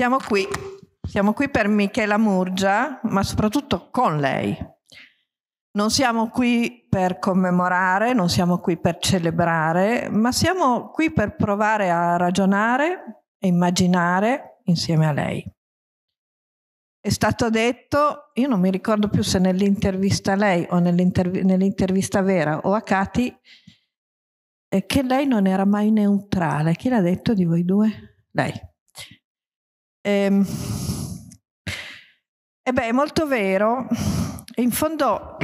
Siamo qui, siamo qui per Michela Murgia, ma soprattutto con lei. Non siamo qui per commemorare, non siamo qui per celebrare, ma siamo qui per provare a ragionare e immaginare insieme a lei. È stato detto, io non mi ricordo più se nell'intervista a lei o nell'interv- nell'intervista vera o a Cati, che lei non era mai neutrale. Chi l'ha detto di voi due? Lei. E, ehm, e eh beh, è molto vero. In fondo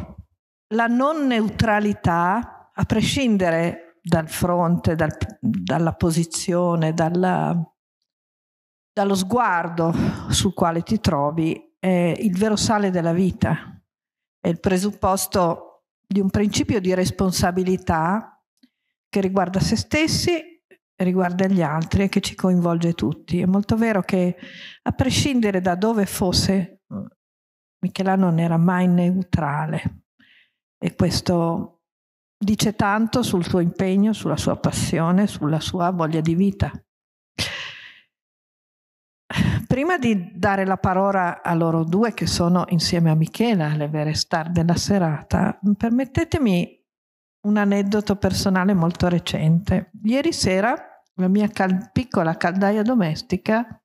la non neutralità, a prescindere dal fronte, dal, dalla posizione, dalla, dallo sguardo sul quale ti trovi, è il vero sale della vita, è il presupposto di un principio di responsabilità che riguarda se stessi riguarda gli altri e che ci coinvolge tutti. È molto vero che a prescindere da dove fosse, mm, Michelà non era mai neutrale e questo dice tanto sul suo impegno, sulla sua passione, sulla sua voglia di vita. Prima di dare la parola a loro due che sono insieme a Michela le vere star della serata, permettetemi un aneddoto personale molto recente. Ieri sera la mia cal- piccola caldaia domestica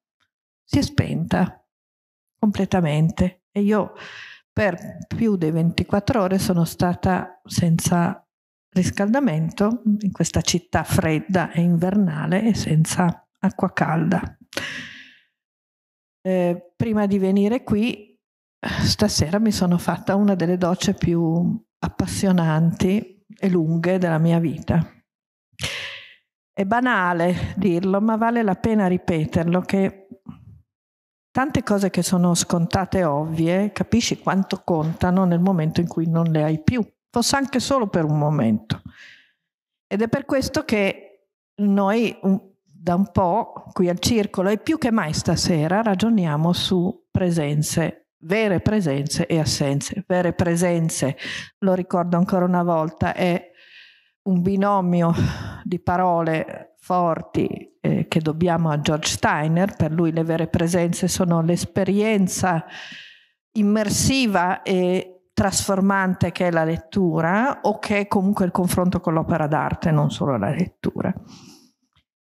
si è spenta completamente e io per più di 24 ore sono stata senza riscaldamento in questa città fredda e invernale e senza acqua calda. Eh, prima di venire qui, stasera mi sono fatta una delle docce più appassionanti e lunghe della mia vita. È banale dirlo, ma vale la pena ripeterlo che tante cose che sono scontate ovvie, capisci quanto contano nel momento in cui non le hai più, fosse anche solo per un momento. Ed è per questo che noi da un po' qui al circolo e più che mai stasera ragioniamo su presenze vere presenze e assenze. Vere presenze, lo ricordo ancora una volta, è un binomio di parole forti eh, che dobbiamo a George Steiner, per lui le vere presenze sono l'esperienza immersiva e trasformante che è la lettura o che è comunque il confronto con l'opera d'arte, non solo la lettura.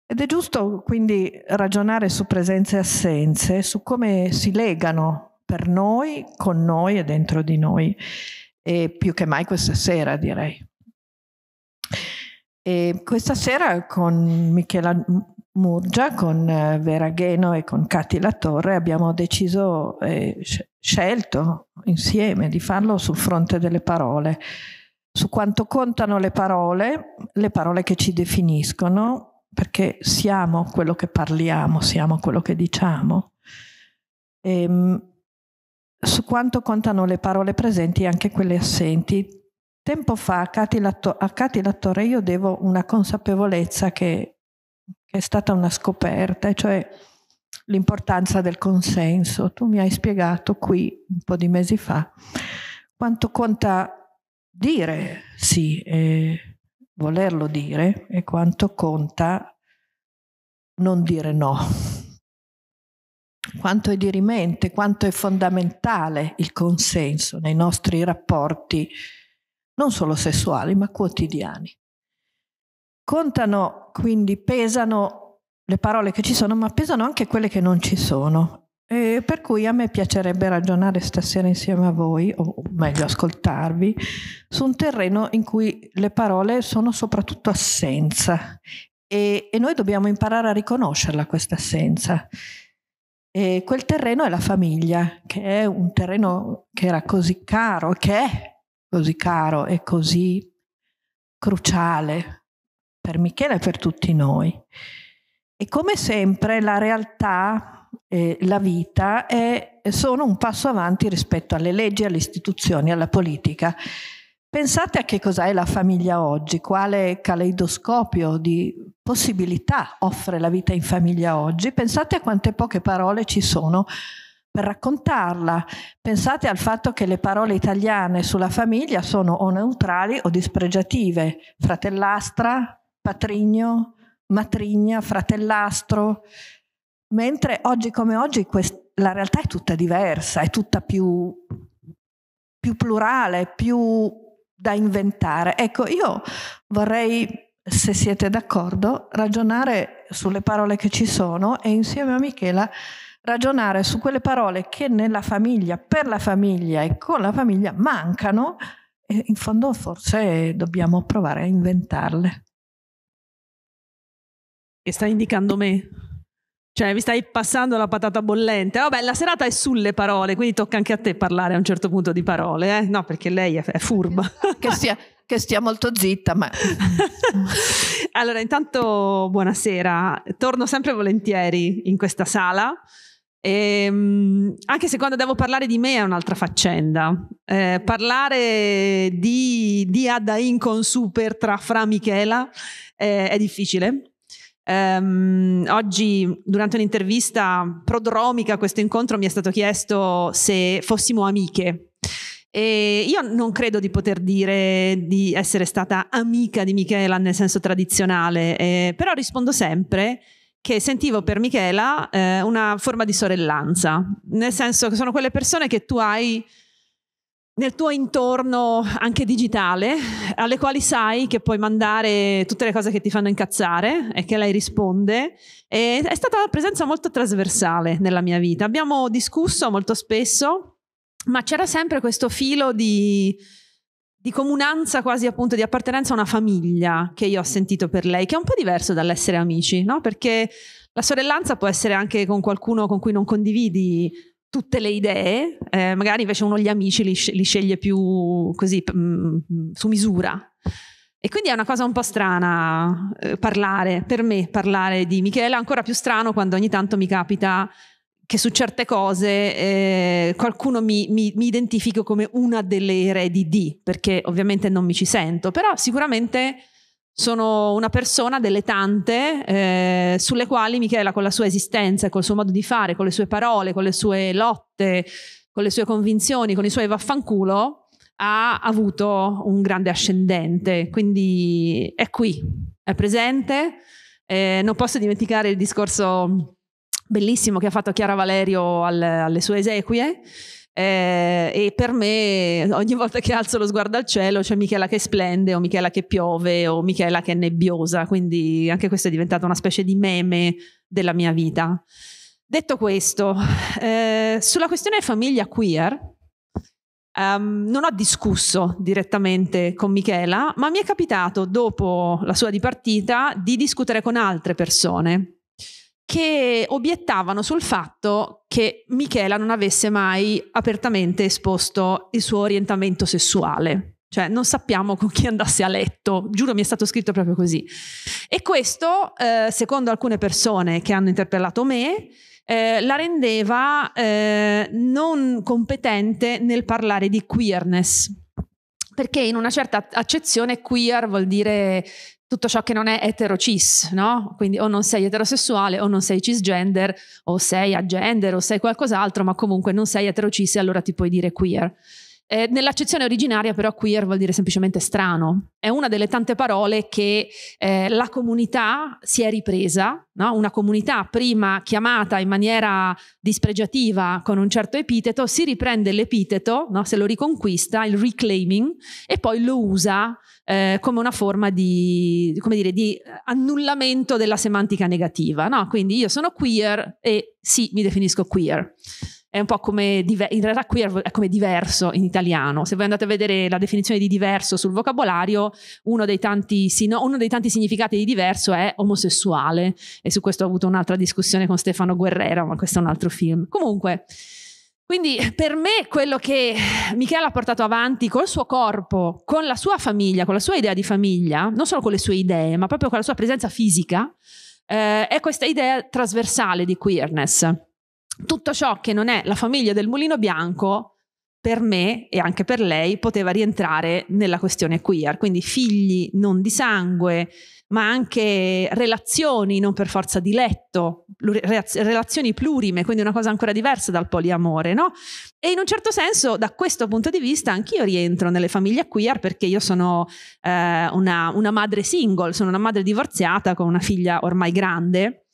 Ed è giusto quindi ragionare su presenze e assenze, su come si legano per noi, con noi e dentro di noi, e più che mai questa sera direi. E questa sera con Michela Murgia, con eh, Vera Gheno e con Cati Latorre abbiamo deciso e scelto insieme di farlo sul fronte delle parole, su quanto contano le parole, le parole che ci definiscono, perché siamo quello che parliamo, siamo quello che diciamo. E, ehm, su quanto contano le parole presenti e anche quelle assenti. Tempo fa a Cati, Lattore io devo una consapevolezza che, che è stata una scoperta, cioè l'importanza del consenso. Tu mi hai spiegato qui un po' di mesi fa quanto conta dire sì e volerlo dire e quanto conta non dire no quanto è dirimente, quanto è fondamentale il consenso nei nostri rapporti, non solo sessuali, ma quotidiani. Contano, quindi pesano le parole che ci sono, ma pesano anche quelle che non ci sono. E per cui a me piacerebbe ragionare stasera insieme a voi, o meglio ascoltarvi, su un terreno in cui le parole sono soprattutto assenza e, e noi dobbiamo imparare a riconoscerla questa assenza. E quel terreno è la famiglia, che è un terreno che era così caro, che è così caro e così cruciale per Michele e per tutti noi. E come sempre la realtà, eh, la vita, è, sono un passo avanti rispetto alle leggi, alle istituzioni, alla politica. Pensate a che cos'è la famiglia oggi, quale caleidoscopio di possibilità offre la vita in famiglia oggi, pensate a quante poche parole ci sono per raccontarla, pensate al fatto che le parole italiane sulla famiglia sono o neutrali o dispregiative, fratellastra, patrigno, matrigna, fratellastro, mentre oggi come oggi la realtà è tutta diversa, è tutta più, più plurale, più da inventare. Ecco, io vorrei, se siete d'accordo, ragionare sulle parole che ci sono e insieme a Michela ragionare su quelle parole che nella famiglia, per la famiglia e con la famiglia mancano e in fondo forse dobbiamo provare a inventarle. E sta indicando me? Cioè, mi stai passando la patata bollente. Vabbè, la serata è sulle parole, quindi tocca anche a te parlare a un certo punto di parole, eh? No, perché lei è, furba. Che sia, che stia molto zitta, ma... allora, intanto buonasera. Torno sempre volentieri in questa sala. E, ehm, anche se quando devo parlare di me è un'altra faccenda. Eh, parlare di, di Adain con Super tra Fra Michela eh, è difficile Um, oggi, durante un'intervista prodromica a questo incontro, mi è stato chiesto se fossimo amiche. E io non credo di poter dire di essere stata amica di Michela nel senso tradizionale, eh, però rispondo sempre che sentivo per Michela eh, una forma di sorellanza, nel senso che sono quelle persone che tu hai nel tuo intorno anche digitale, alle quali sai che puoi mandare tutte le cose che ti fanno incazzare e che lei risponde. E è stata una presenza molto trasversale nella mia vita. Abbiamo discusso molto spesso, ma c'era sempre questo filo di, di comunanza quasi appunto di appartenenza a una famiglia che io ho sentito per lei, che è un po' diverso dall'essere amici, no? Perché la sorellanza può essere anche con qualcuno con cui non condividi tutte le idee, eh, magari invece uno gli amici li, li sceglie più così mh, su misura. E quindi è una cosa un po' strana eh, parlare, per me parlare di Michela, ancora più strano quando ogni tanto mi capita che su certe cose eh, qualcuno mi, mi, mi, identifico come una delle eredi di, perché ovviamente non mi ci sento, però sicuramente sono una persona delle tante eh, sulle quali Michela con la sua esistenza, col suo modo di fare, con le sue parole, con le sue lotte, con le sue convinzioni, con i suoi vaffanculo, ha avuto un grande ascendente. Quindi è qui, è presente. Eh, non posso dimenticare il discorso bellissimo che ha fatto Chiara Valerio al, alle sue esequie. Eh, e per me ogni volta che alzo lo sguardo al cielo c'è Michela che splende o Michela che piove o Michela che è nebbiosa, quindi anche questo è diventato una specie di meme della mia vita. Detto questo, eh, sulla questione famiglia queer, Um, non ho discusso direttamente con Michela, ma mi è capitato dopo la sua dipartita di discutere con altre persone che obiettavano sul fatto che Michela non avesse mai apertamente esposto il suo orientamento sessuale. Cioè, non sappiamo con chi andasse a letto, giuro mi è stato scritto proprio così. E questo, eh, secondo alcune persone che hanno interpellato me, eh, la rendeva eh, non competente nel parlare di queerness perché in una certa accezione queer vuol dire tutto ciò che non è etero cis, no? Quindi o non sei eterosessuale o non sei cisgender o sei agender o sei qualcos'altro, ma comunque non sei eterocis e allora ti puoi dire queer. Eh, nell'accezione originaria però queer vuol dire semplicemente strano, è una delle tante parole che eh, la comunità si è ripresa, no? una comunità prima chiamata in maniera dispregiativa con un certo epiteto, si riprende l'epiteto, no? se lo riconquista, il reclaiming, e poi lo usa eh, come una forma di, come dire, di annullamento della semantica negativa, no? quindi io sono queer e sì, mi definisco queer. È un po' come, diver- in realtà queer è come diverso in italiano. Se voi andate a vedere la definizione di diverso sul vocabolario, uno dei tanti, sino- uno dei tanti significati di diverso è omosessuale. E su questo ho avuto un'altra discussione con Stefano Guerrero, ma questo è un altro film. Comunque... Quindi per me quello che Michele ha portato avanti col suo corpo, con la sua famiglia, con la sua idea di famiglia, non solo con le sue idee, ma proprio con la sua presenza fisica, eh, è questa idea trasversale di queerness tutto ciò che non è la famiglia del mulino bianco per me e anche per lei poteva rientrare nella questione queer, quindi figli non di sangue, ma anche relazioni non per forza di letto, relazioni plurime, quindi una cosa ancora diversa dal poliamore, no? E in un certo senso, da questo punto di vista, anch'io rientro nelle famiglie queer perché io sono eh, una, una madre single, sono una madre divorziata con una figlia ormai grande.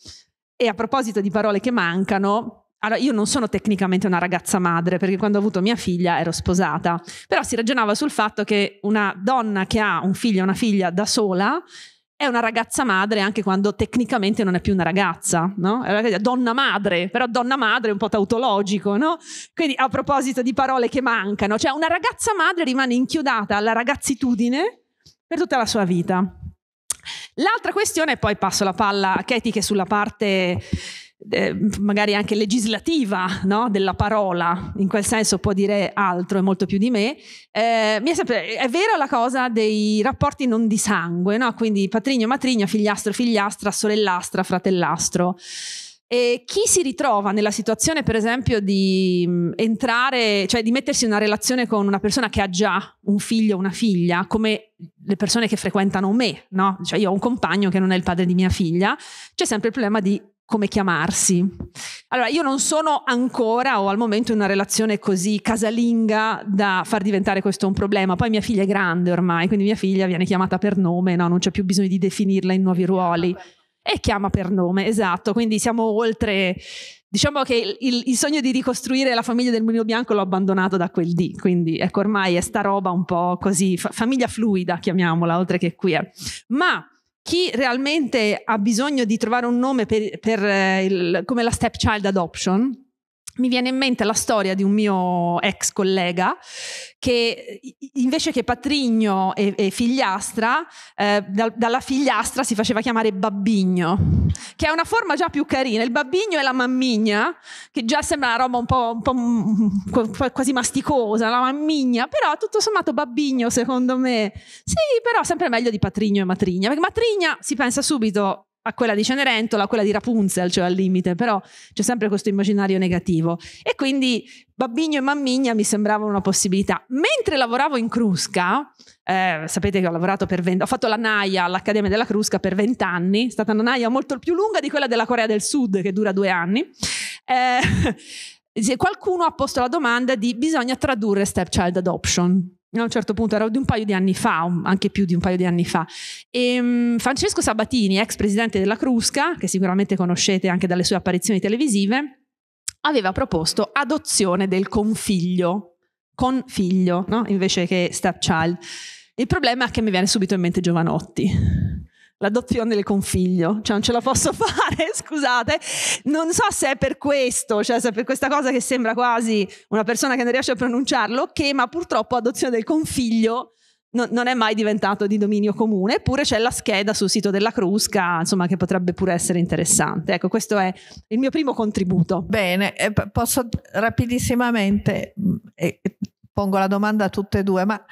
E a proposito di parole che mancano, allora, io non sono tecnicamente una ragazza madre, perché quando ho avuto mia figlia ero sposata, però si ragionava sul fatto che una donna che ha un figlio e una figlia da sola è una ragazza madre anche quando tecnicamente non è più una ragazza, no? È una donna madre, però donna madre è un po' tautologico, no? Quindi a proposito di parole che mancano, cioè una ragazza madre rimane inchiodata alla ragazzitudine per tutta la sua vita. L'altra questione, e poi passo la palla a Katie che è sulla parte eh, magari anche legislativa no? della parola, in quel senso può dire altro e molto più di me, eh, mi è, sempre, è vera la cosa dei rapporti non di sangue, no? quindi patrigno, matrigna, figliastro, figliastra, sorellastra, fratellastro. E chi si ritrova nella situazione, per esempio, di entrare, cioè di mettersi in una relazione con una persona che ha già un figlio o una figlia, come le persone che frequentano me, no? Cioè io ho un compagno che non è il padre di mia figlia, c'è sempre il problema di come chiamarsi. Allora, io non sono ancora o al momento in una relazione così casalinga da far diventare questo un problema. Poi mia figlia è grande ormai, quindi mia figlia viene chiamata per nome, no? non c'è più bisogno di definirla in nuovi ruoli. Ah, e chiama per nome, esatto. Quindi siamo oltre. Diciamo che il, il, sogno di ricostruire la famiglia del mulino bianco l'ho abbandonato da quel dì, quindi ecco ormai è sta roba un po' così, fa, famiglia fluida chiamiamola, oltre che qui. Ma chi realmente ha bisogno di trovare un nome per, per eh, il, come la stepchild adoption, mi viene in mente la storia di un mio ex collega che invece che patrigno e, e figliastra, eh, da, dalla figliastra si faceva chiamare babbigno, che è una forma già più carina. Il babbigno è la mammigna, che già sembra una roba un po', un po quasi masticosa, la mammigna, però tutto sommato babbigno secondo me, sì, però sempre meglio di patrigno e matrigna, perché matrigna si pensa subito a quella di Cenerentola, a quella di Rapunzel, cioè al limite, però c'è sempre questo immaginario negativo. E quindi Babbigno e Mammigna mi sembravano una possibilità. Mentre lavoravo in Crusca, eh, sapete che ho lavorato per 20, ho fatto la NAIA all'Accademia della Crusca per vent'anni, è stata una NAIA molto più lunga di quella della Corea del Sud che dura due anni. Eh, qualcuno ha posto la domanda di bisogna tradurre stepchild adoption a un certo punto, era di un paio di anni fa, anche più di un paio di anni fa. E, um, Francesco Sabatini, ex presidente della Crusca, che sicuramente conoscete anche dalle sue apparizioni televisive, aveva proposto adozione del configlio, con figlio, no? invece che stepchild. Il problema è che mi viene subito in mente Giovanotti l'adozione del configlio, cioè non ce la posso fare, scusate, non so se è per questo, cioè se è per questa cosa che sembra quasi una persona che non riesce a pronunciarlo, che ma purtroppo adozione del configlio non, non è mai diventato di dominio comune, eppure c'è la scheda sul sito della Crusca, insomma, che potrebbe pure essere interessante. Ecco, questo è il mio primo contributo. Bene, eh, posso rapidissimamente, mm, e pongo la domanda a tutte e due, ma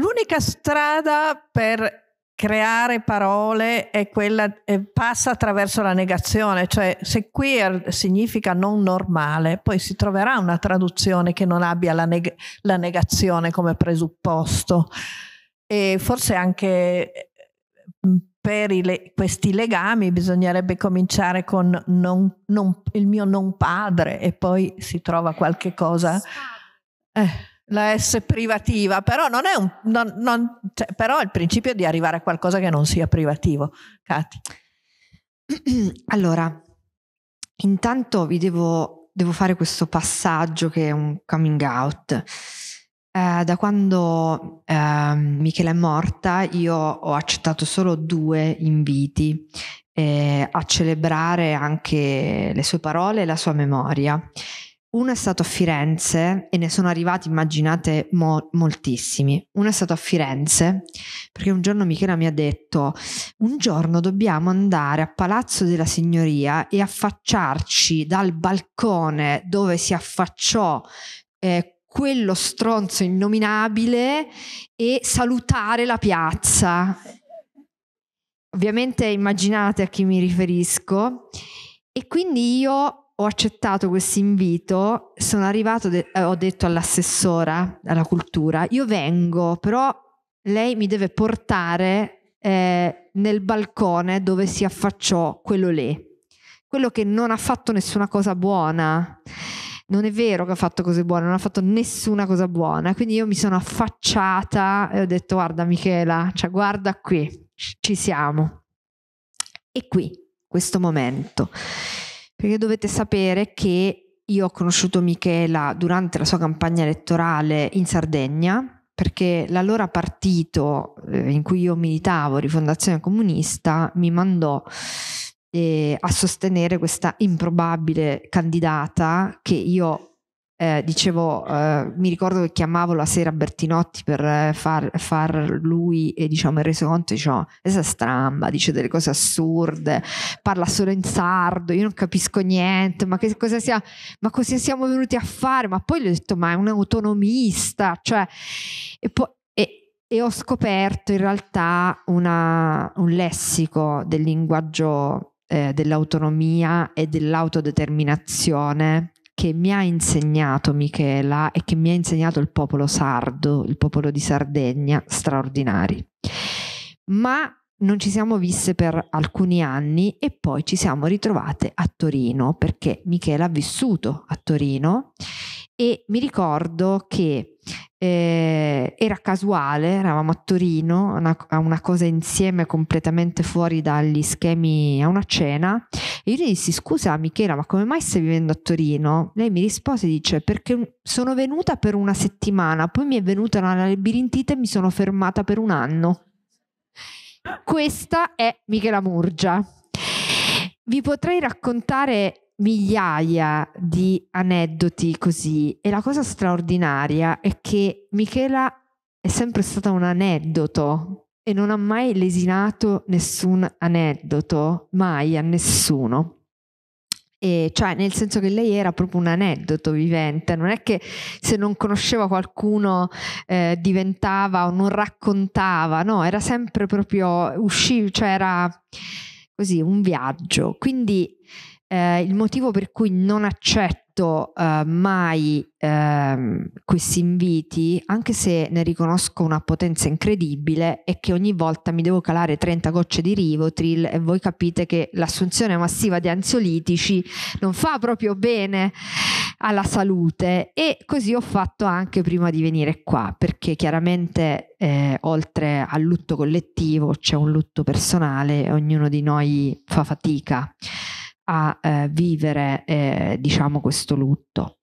l'unica strada per creare parole è quella, è, passa attraverso la negazione, cioè se queer significa non normale, poi si troverà una traduzione che non abbia la, neg- la negazione come presupposto e forse anche eh, per le- questi legami bisognerebbe cominciare con non, non, il mio non padre e poi si trova qualche cosa. Eh la S privativa, però, non è un, non, non, cioè, però il principio è di arrivare a qualcosa che non sia privativo. Cati. Allora, intanto vi devo, devo, fare questo passaggio che è un coming out. Eh, da quando eh, Michela è morta io ho accettato solo due inviti eh, a celebrare anche le sue parole e la sua memoria. Uno è stato a Firenze e ne sono arrivati, immaginate, mo- moltissimi. Uno è stato a Firenze perché un giorno Michela mi ha detto, un giorno dobbiamo andare a Palazzo della Signoria e affacciarci dal balcone dove si affacciò eh, quello stronzo innominabile e salutare la piazza. Ovviamente immaginate a chi mi riferisco. E quindi io ho accettato questo invito, sono arrivato, de- eh, ho detto all'assessora alla cultura, io vengo, però lei mi deve portare eh, nel balcone dove si affacciò quello lì, quello che non ha fatto nessuna cosa buona. Non è vero che ha fatto cose buone, non ha fatto nessuna cosa buona. Quindi io mi sono affacciata e ho detto guarda Michela, cioè guarda qui, ci siamo. E qui, questo momento perché dovete sapere che io ho conosciuto Michela durante la sua campagna elettorale in Sardegna, perché l'allora partito eh, in cui io militavo, Rifondazione Comunista, mi mandò eh, a sostenere questa improbabile candidata che io eh, dicevo, eh, mi ricordo che chiamavo la sera Bertinotti per eh, far, far lui e diciamo il resoconto, diciamo, questa stramba, dice delle cose assurde, parla solo in sardo, io non capisco niente, ma che cosa sia, ma cosa siamo venuti a fare? Ma poi gli ho detto, ma è un autonomista, cioè, e poi, e, ho scoperto in realtà una, un lessico del linguaggio eh, dell'autonomia e dell'autodeterminazione che mi ha insegnato Michela e che mi ha insegnato il popolo sardo, il popolo di Sardegna, straordinari. Ma non ci siamo viste per alcuni anni e poi ci siamo ritrovate a Torino perché Michela ha vissuto a Torino e mi ricordo che eh, era casuale, eravamo a Torino una, a una cosa insieme completamente fuori dagli schemi, a una cena e io gli dissi scusa Michela ma come mai stai vivendo a Torino? Lei mi rispose e dice perché sono venuta per una settimana, poi mi è venuta una labirintite e mi sono fermata per un anno. Questa è Michela Murgia. Vi potrei raccontare migliaia di aneddoti così e la cosa straordinaria è che Michela è sempre stata un aneddoto e non ha mai lesinato nessun aneddoto, mai a nessuno. E cioè, nel senso che lei era proprio un aneddoto vivente, non è che se non conosceva qualcuno eh, diventava o non raccontava, no, era sempre proprio usciva, cioè era così un viaggio. Quindi eh, il motivo per cui non accetto eh, mai eh, questi inviti, anche se ne riconosco una potenza incredibile, è che ogni volta mi devo calare 30 gocce di Rivotril e voi capite che l'assunzione massiva di ansiolitici non fa proprio bene alla salute e così ho fatto anche prima di venire qua perché chiaramente eh, oltre al lutto collettivo c'è un lutto personale ognuno di noi fa fatica a eh, vivere eh, diciamo questo lutto.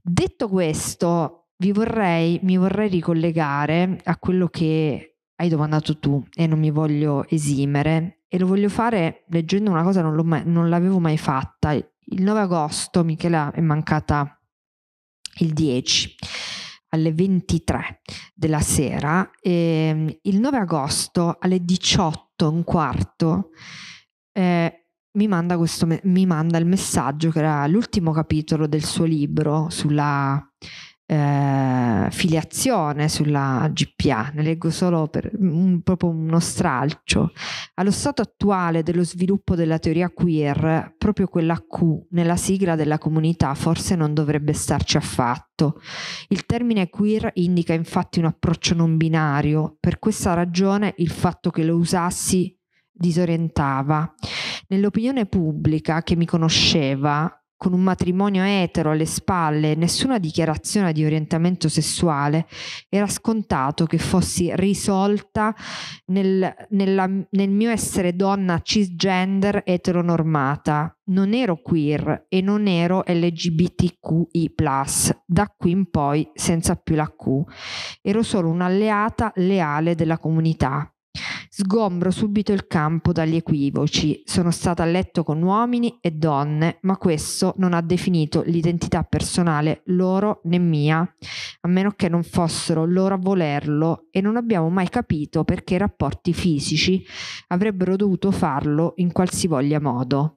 Detto questo, vi vorrei, mi vorrei ricollegare a quello che hai domandato tu e non mi voglio esimere e lo voglio fare leggendo una cosa non, mai, non l'avevo mai fatta. Il 9 agosto Michela è mancata il 10 alle 23 della sera e ehm, il 9 agosto alle 18 e un quarto eh, mi manda, questo, mi manda il messaggio che era l'ultimo capitolo del suo libro sulla eh, filiazione sulla GPA, ne leggo solo per un, proprio uno stralcio. Allo stato attuale dello sviluppo della teoria queer, proprio quella Q nella sigla della comunità forse non dovrebbe starci affatto. Il termine queer indica infatti un approccio non binario, per questa ragione il fatto che lo usassi disorientava. Nell'opinione pubblica che mi conosceva, con un matrimonio etero alle spalle e nessuna dichiarazione di orientamento sessuale, era scontato che fossi risolta nel, nella, nel mio essere donna cisgender eteronormata. Non ero queer e non ero LGBTQI, da qui in poi senza più la Q. Ero solo un'alleata leale della comunità. Sgombro subito il campo dagli equivoci. Sono stata a letto con uomini e donne, ma questo non ha definito l'identità personale loro né mia, a meno che non fossero loro a volerlo e non abbiamo mai capito perché i rapporti fisici avrebbero dovuto farlo in qualsivoglia modo.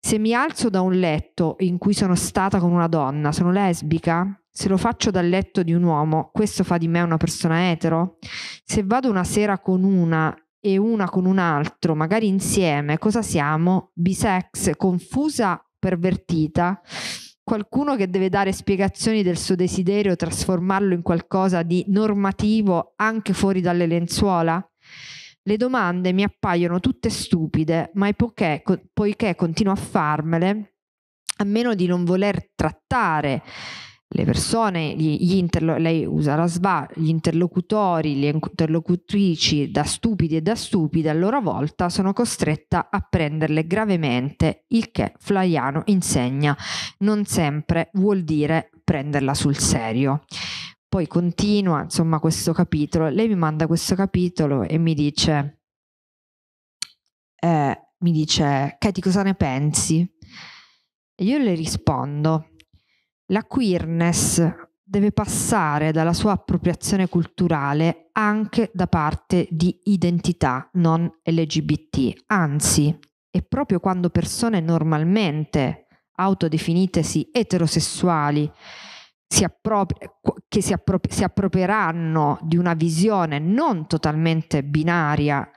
Se mi alzo da un letto in cui sono stata con una donna, sono lesbica? Se lo faccio dal letto di un uomo, questo fa di me una persona etero? Se vado una sera con una e una con un altro, magari insieme, cosa siamo? Bisex, confusa, pervertita? Qualcuno che deve dare spiegazioni del suo desiderio, trasformarlo in qualcosa di normativo anche fuori dalle lenzuola? Le domande mi appaiono tutte stupide, ma poiché, poiché continuo a farmele, a meno di non voler trattare le persone, gli, interlo- lei usa la SVA, gli interlocutori, le interlocutrici da stupidi e da stupide, a loro volta sono costretta a prenderle gravemente, il che Flaiano insegna non sempre vuol dire prenderla sul serio. Poi continua, insomma, questo capitolo. Lei mi manda questo capitolo e mi dice, eh, mi dice, Katie, cosa ne pensi? E io le rispondo, la queerness deve passare dalla sua appropriazione culturale anche da parte di identità non LGBT. Anzi, è proprio quando persone normalmente autodefinitesi eterosessuali si appropri- che si, appropri- si approprieranno di una visione non totalmente binaria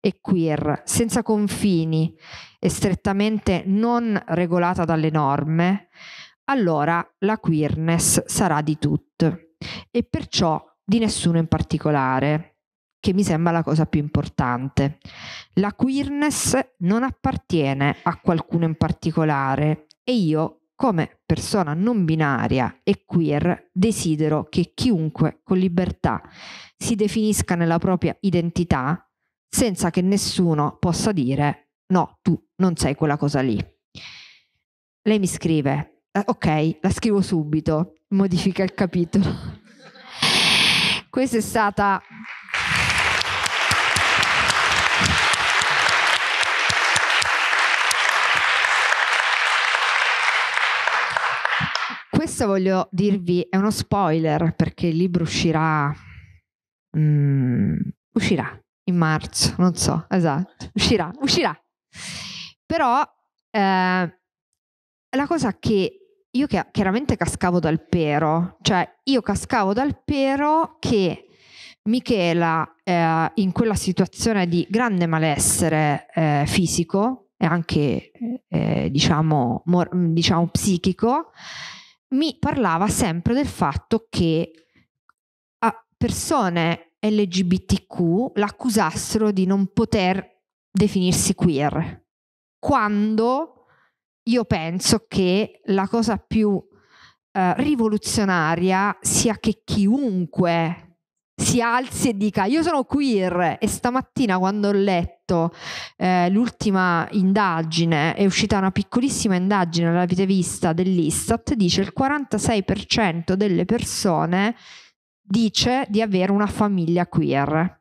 e queer, senza confini e strettamente non regolata dalle norme, allora la queerness sarà di tutte e perciò di nessuno in particolare che mi sembra la cosa più importante. La queerness non appartiene a qualcuno in particolare e io come persona non binaria e queer desidero che chiunque con libertà si definisca nella propria identità senza che nessuno possa dire no, tu non sei quella cosa lì. Lei mi scrive, eh, ok, la scrivo subito, modifica il capitolo. Questa è stata questo voglio dirvi, è uno spoiler perché il libro uscirà, mm, uscirà in marzo, non so, esatto, uscirà, uscirà. Però eh, la cosa che io chiaramente cascavo dal pero, cioè io cascavo dal pero che Michela eh, in quella situazione di grande malessere eh, fisico e anche eh, diciamo, mor- diciamo psichico mi parlava sempre del fatto che a persone LGBTQ l'accusassero di non poter definirsi queer, quando io penso che la cosa più eh, rivoluzionaria sia che chiunque si alzi e dica io sono queer e stamattina quando ho letto eh, l'ultima indagine è uscita una piccolissima indagine l'avete vista dell'Istat dice il 46% delle persone dice di avere una famiglia queer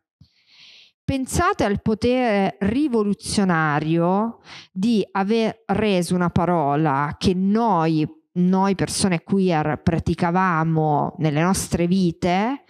Pensate al potere rivoluzionario di aver reso una parola che noi, noi persone queer praticavamo nelle nostre vite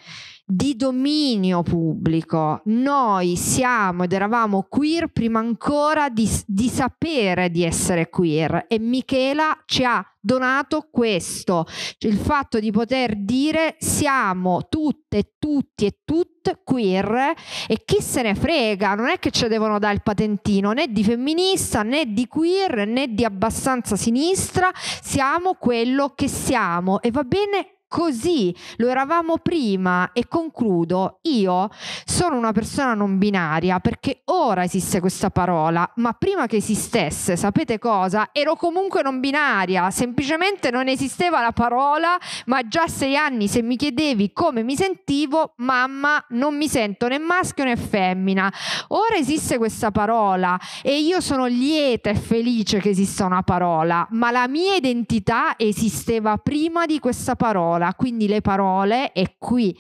di dominio pubblico. Noi siamo ed eravamo queer prima ancora di, di sapere di essere queer e Michela ci ha donato questo, cioè il fatto di poter dire siamo tutte, tutti e tutte queer e chi se ne frega, non è che ci devono dare il patentino né di femminista né di queer né di abbastanza sinistra, siamo quello che siamo e va bene così, lo eravamo prima e concludo, io sono una persona non binaria perché ora esiste questa parola, ma prima che esistesse, sapete cosa? Ero comunque non binaria, semplicemente non esisteva la parola, ma già a sei anni se mi chiedevi come mi sentivo, mamma, non mi sento né maschio né femmina. Ora esiste questa parola e io sono lieta e felice che esista una parola, ma la mia identità esisteva prima di questa parola parola, quindi le parole, e qui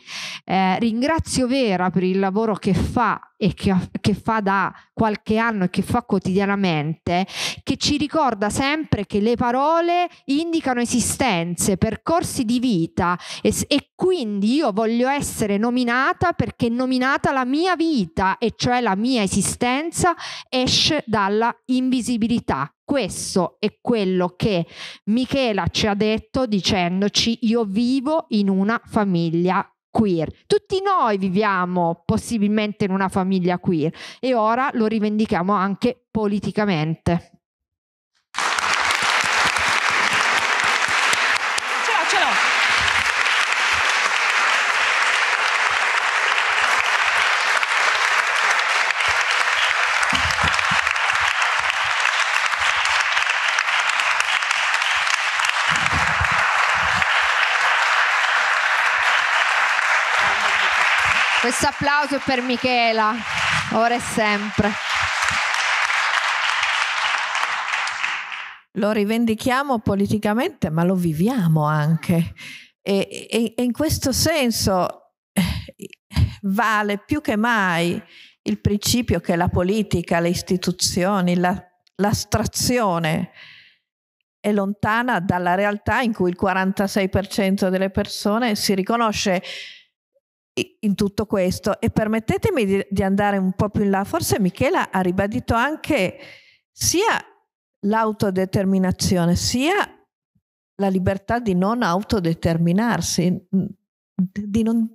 eh, ringrazio Vera per il lavoro che fa e che, che, fa da qualche anno e che fa quotidianamente, che ci ricorda sempre che le parole indicano esistenze, percorsi di vita e, e quindi io voglio essere nominata perché nominata la mia vita e cioè la mia esistenza esce dalla invisibilità. Questo è quello che Michela ci ha detto dicendoci io vivo in una famiglia queer. Tutti noi viviamo possibilmente in una famiglia queer e ora lo rivendichiamo anche politicamente. Questo applauso è per Michela, ora e sempre. Lo rivendichiamo politicamente, ma lo viviamo anche. E, e, e in questo senso eh, vale più che mai il principio che la politica, le istituzioni, la, l'astrazione è lontana dalla realtà in cui il 46% delle persone si riconosce in tutto questo e permettetemi di, di, andare un po' più in là, forse Michela ha ribadito anche sia l'autodeterminazione sia la libertà di non autodeterminarsi, di, non,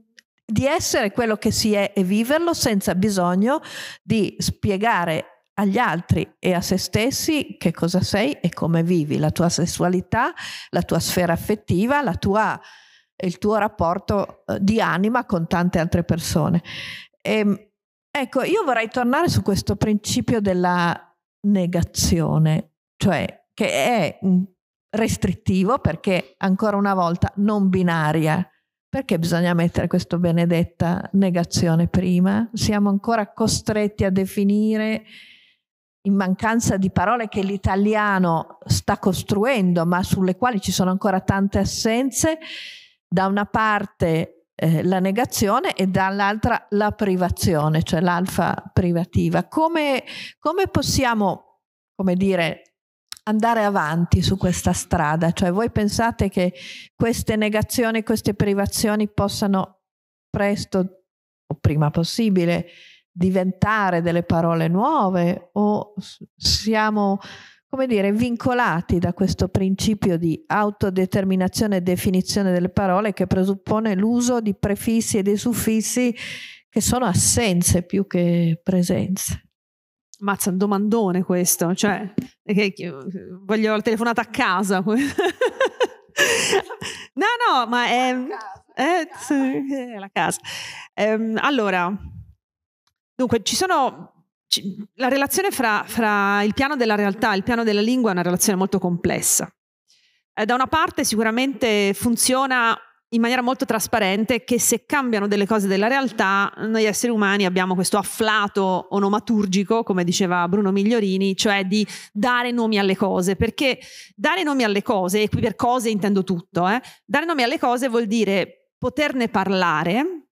di essere quello che si è e viverlo senza bisogno di spiegare agli altri e a se stessi che cosa sei e come vivi, la tua sessualità, la tua sfera affettiva, la tua il tuo rapporto eh, di anima con tante altre persone. E, ehm, ecco, io vorrei tornare su questo principio della negazione, cioè che è mm, restrittivo perché ancora una volta non binaria. Perché bisogna mettere questa benedetta negazione prima? Siamo ancora costretti a definire in mancanza di parole che l'italiano sta costruendo, ma sulle quali ci sono ancora tante assenze, da una parte eh, la negazione e dall'altra la privazione, cioè l'alfa privativa. Come, come possiamo, come dire, andare avanti su questa strada? Cioè voi pensate che queste negazioni, queste privazioni possano presto o prima possibile diventare delle parole nuove o siamo come dire, vincolati da questo principio di autodeterminazione e definizione delle parole che presuppone l'uso di prefissi e dei suffissi che sono assenze più che presenze. Mazza, un domandone questo, cioè, che, che, voglio la telefonata a casa. no, no, ma è... è, è eh, eh, la casa. Ehm, allora, dunque, ci sono la relazione fra, fra, il piano della realtà e il piano della lingua è una relazione molto complessa. Eh, da una parte sicuramente funziona in maniera molto trasparente che se cambiano delle cose della realtà, noi esseri umani abbiamo questo afflato onomaturgico, come diceva Bruno Migliorini, cioè di dare nomi alle cose, perché dare nomi alle cose, e qui per cose intendo tutto, eh, dare nomi alle cose vuol dire poterne parlare,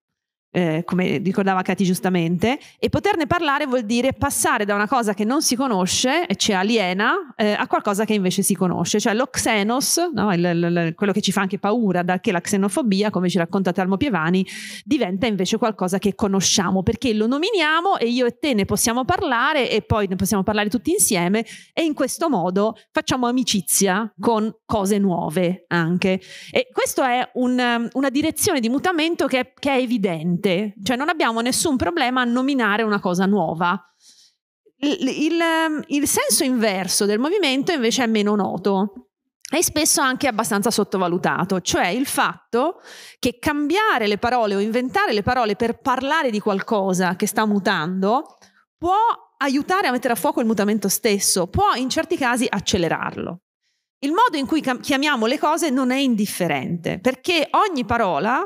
eh, come ricordava Cati giustamente, e poterne parlare vuol dire passare da una cosa che non si conosce e ci cioè aliena eh, a qualcosa che invece si conosce, cioè lo xenos, no? il, il, quello che ci fa anche paura, da che la xenofobia, come ci racconta Talmo Pievani, diventa invece qualcosa che conosciamo, perché lo nominiamo e io e te ne possiamo parlare e poi ne possiamo parlare tutti insieme e in questo modo facciamo amicizia con cose nuove anche. E questa è un, una direzione di mutamento che, che è evidente niente, cioè non abbiamo nessun problema a nominare una cosa nuova. Il, il, ehm, il senso inverso del movimento invece è meno noto e spesso anche abbastanza sottovalutato, cioè il fatto che cambiare le parole o inventare le parole per parlare di qualcosa che sta mutando può aiutare a mettere a fuoco il mutamento stesso, può in certi casi accelerarlo. Il modo in cui chiamiamo le cose non è indifferente, perché ogni parola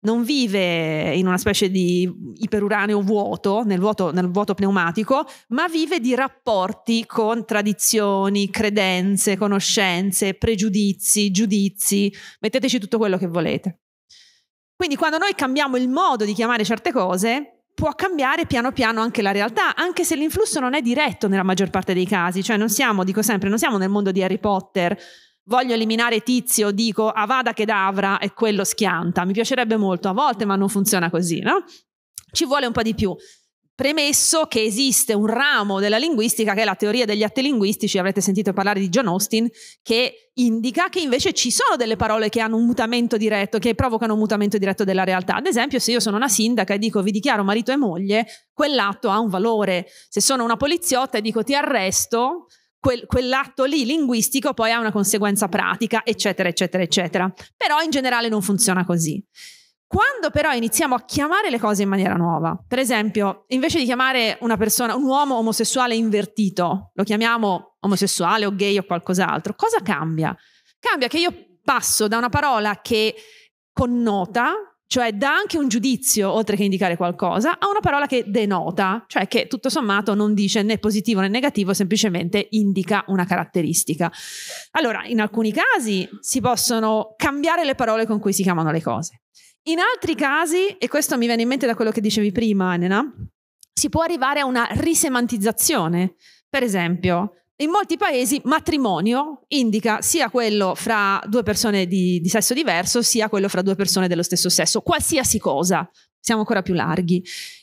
non vive in una specie di iperuraneo vuoto nel, vuoto, nel vuoto pneumatico, ma vive di rapporti con tradizioni, credenze, conoscenze, pregiudizi, giudizi, metteteci tutto quello che volete. Quindi quando noi cambiamo il modo di chiamare certe cose, può cambiare piano piano anche la realtà, anche se l'influsso non è diretto nella maggior parte dei casi, cioè non siamo, dico sempre, non siamo nel mondo di Harry Potter, voglio eliminare tizio, dico Avada che davra e quello schianta, mi piacerebbe molto a volte ma non funziona così, no? Ci vuole un po' di più. Premesso che esiste un ramo della linguistica che è la teoria degli atti linguistici, avrete sentito parlare di John Austin, che indica che invece ci sono delle parole che hanno un mutamento diretto, che provocano un mutamento diretto della realtà. Ad esempio, se io sono una sindaca e dico vi dichiaro marito e moglie, quell'atto ha un valore. Se sono una poliziotta e dico ti arresto, quell'atto lì linguistico poi ha una conseguenza pratica, eccetera, eccetera, eccetera. Però in generale non funziona così. Quando però iniziamo a chiamare le cose in maniera nuova, per esempio, invece di chiamare una persona, un uomo omosessuale invertito, lo chiamiamo omosessuale o gay o qualcos'altro, cosa cambia? Cambia che io passo da una parola che connota, cioè dà anche un giudizio oltre che indicare qualcosa, a una parola che denota, cioè che tutto sommato non dice né positivo né negativo, semplicemente indica una caratteristica. Allora, in alcuni casi si possono cambiare le parole con cui si chiamano le cose. In altri casi, e questo mi viene in mente da quello che dicevi prima, Anena, si può arrivare a una risemantizzazione. Per esempio, in molti paesi matrimonio indica sia quello fra due persone di, di, sesso diverso, sia quello fra due persone dello stesso sesso, qualsiasi cosa. Siamo ancora più larghi.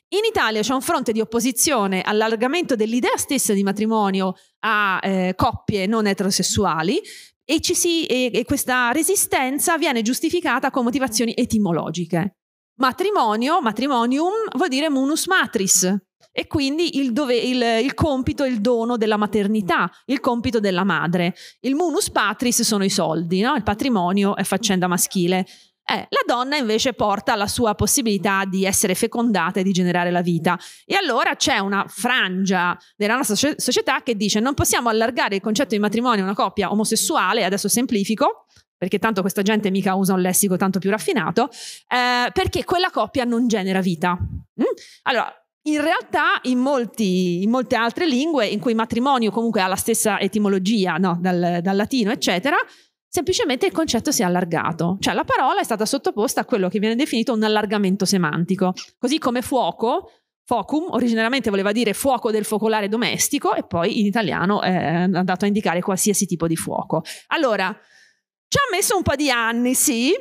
In Italia c'è un fronte di opposizione all'allargamento dell'idea stessa di matrimonio a eh, coppie non eterosessuali, e, si, e, e questa resistenza viene giustificata con motivazioni etimologiche. Matrimonio, matrimonium, vuol dire munus matris, e quindi il, dove, il, il, compito, il dono della maternità, il compito della madre. Il munus patris sono i soldi, no? il patrimonio è faccenda maschile. Eh, la donna invece porta la sua possibilità di essere fecondata e di generare la vita. E allora c'è una frangia della nostra società che dice non possiamo allargare il concetto di matrimonio a una coppia omosessuale, adesso semplifico, perché tanto questa gente mica usa un lessico tanto più raffinato, eh, perché quella coppia non genera vita. Mm? Allora, in realtà in, molti, in, molte altre lingue in cui matrimonio comunque ha la stessa etimologia no? dal, dal latino, eccetera, semplicemente il concetto si è allargato, cioè la parola è stata sottoposta a quello che viene definito un allargamento semantico, così come fuoco Focum originariamente voleva dire fuoco del focolare domestico e poi in italiano è andato a indicare qualsiasi tipo di fuoco. Allora, ci ha messo un po' di anni, sì.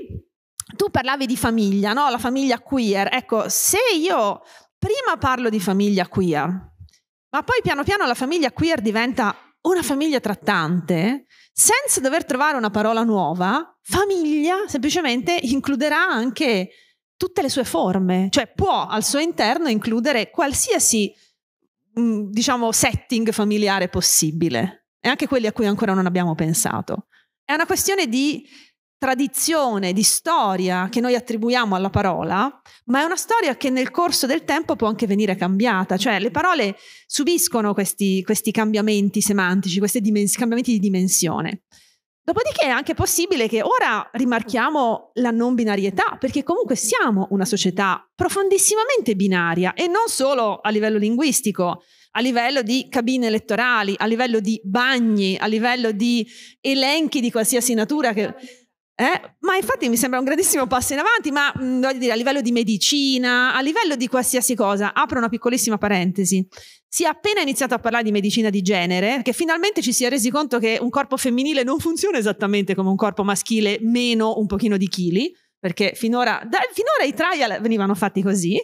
Tu parlavi di famiglia, no? La famiglia queer. Ecco, se io prima parlo di famiglia queer, ma poi piano piano la famiglia queer diventa una famiglia trattante, senza dover trovare una parola nuova, famiglia semplicemente includerà anche tutte le sue forme, cioè può al suo interno includere qualsiasi mm, diciamo setting familiare possibile e anche quelli a cui ancora non abbiamo pensato. È una questione di tradizione, di storia che noi attribuiamo alla parola, ma è una storia che nel corso del tempo può anche venire cambiata, cioè le parole subiscono questi, questi cambiamenti semantici, questi dimens- cambiamenti di dimensione. Dopodiché è anche possibile che ora rimarchiamo la non binarietà, perché comunque siamo una società profondissimamente binaria e non solo a livello linguistico, a livello di cabine elettorali, a livello di bagni, a livello di elenchi di qualsiasi natura che eh? Ma infatti mi sembra un grandissimo passo in avanti, ma mh, mhmm, voglio dire, a livello di medicina, a livello di qualsiasi cosa, apro una piccolissima parentesi. Si è appena iniziato a parlare di medicina di genere, che finalmente ci si è resi conto che un corpo femminile non funziona esattamente come un corpo maschile, meno un pochino di chili, perché finora, da, finora i trial venivano fatti così,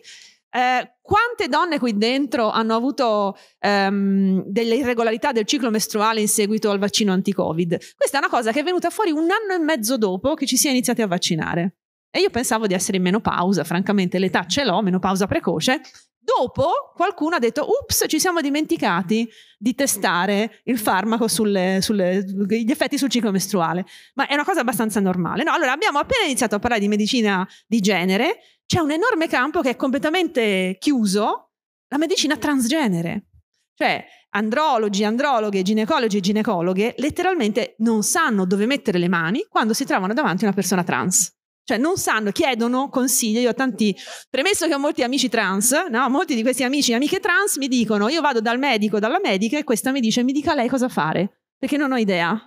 eh, quante donne qui dentro hanno avuto ehm, delle irregolarità del ciclo mestruale in seguito al vaccino anti-Covid? Questa è una cosa che è venuta fuori un anno e mezzo dopo che ci si è iniziati a vaccinare. E io pensavo di essere in menopausa, francamente l'età ce l'ho, menopausa precoce. Dopo qualcuno ha detto, ups, ci siamo dimenticati di testare il farmaco sugli effetti sul ciclo mestruale. Ma è una cosa abbastanza normale. No? Allora abbiamo appena iniziato a parlare di medicina di genere c'è un enorme campo che è completamente chiuso, la medicina transgenere. Cioè, andrologi, androloghe, ginecologi e ginecologhe letteralmente non sanno dove mettere le mani quando si trovano davanti a una persona trans. Cioè, non sanno, chiedono consigli. Io ho tanti. Premesso che ho molti amici trans, no? Molti di questi amici e amiche trans mi dicono: Io vado dal medico, dalla medica, e questa mi dice: Mi dica lei cosa fare, perché non ho idea.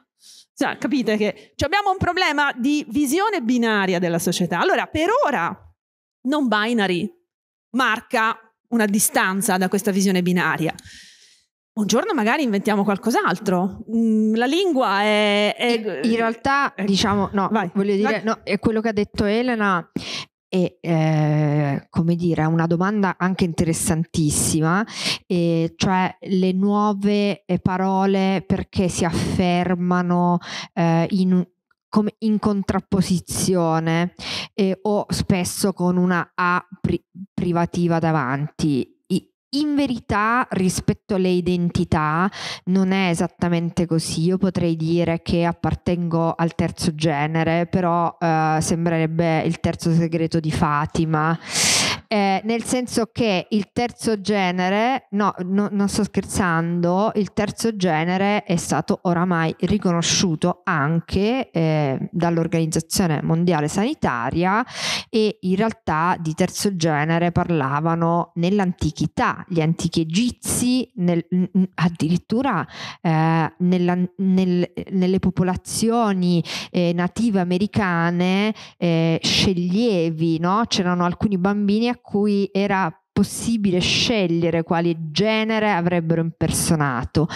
Cioè, capite che cioè, abbiamo un problema di visione binaria della società. Allora, per ora non binary marca una distanza da questa visione binaria. Un giorno magari inventiamo qualcos'altro. Mm, la lingua è. è... In, realtà, diciamo, no, Vai. voglio dire, no, è quello che ha detto Elena è eh, come dire, una domanda anche interessantissima, eh, cioè le nuove eh, parole perché si affermano eh, in, come in contrapposizione eh, o spesso con una A pri- privativa davanti. In verità, rispetto alle identità, non è esattamente così. Io potrei dire che appartengo al terzo genere, però eh, sembrerebbe il terzo segreto di Fatima eh, nel senso che il terzo genere, no, no, non sto scherzando, il terzo genere è stato oramai riconosciuto anche eh, dall'Organizzazione Mondiale Sanitaria e in realtà di terzo genere parlavano nell'antichità, gli antichi egizi, nel, addirittura eh, nella, nel, nelle popolazioni eh, native americane eh, sceglievi, no? c'erano alcuni bambini a cui era possibile scegliere quale genere avrebbero impersonato.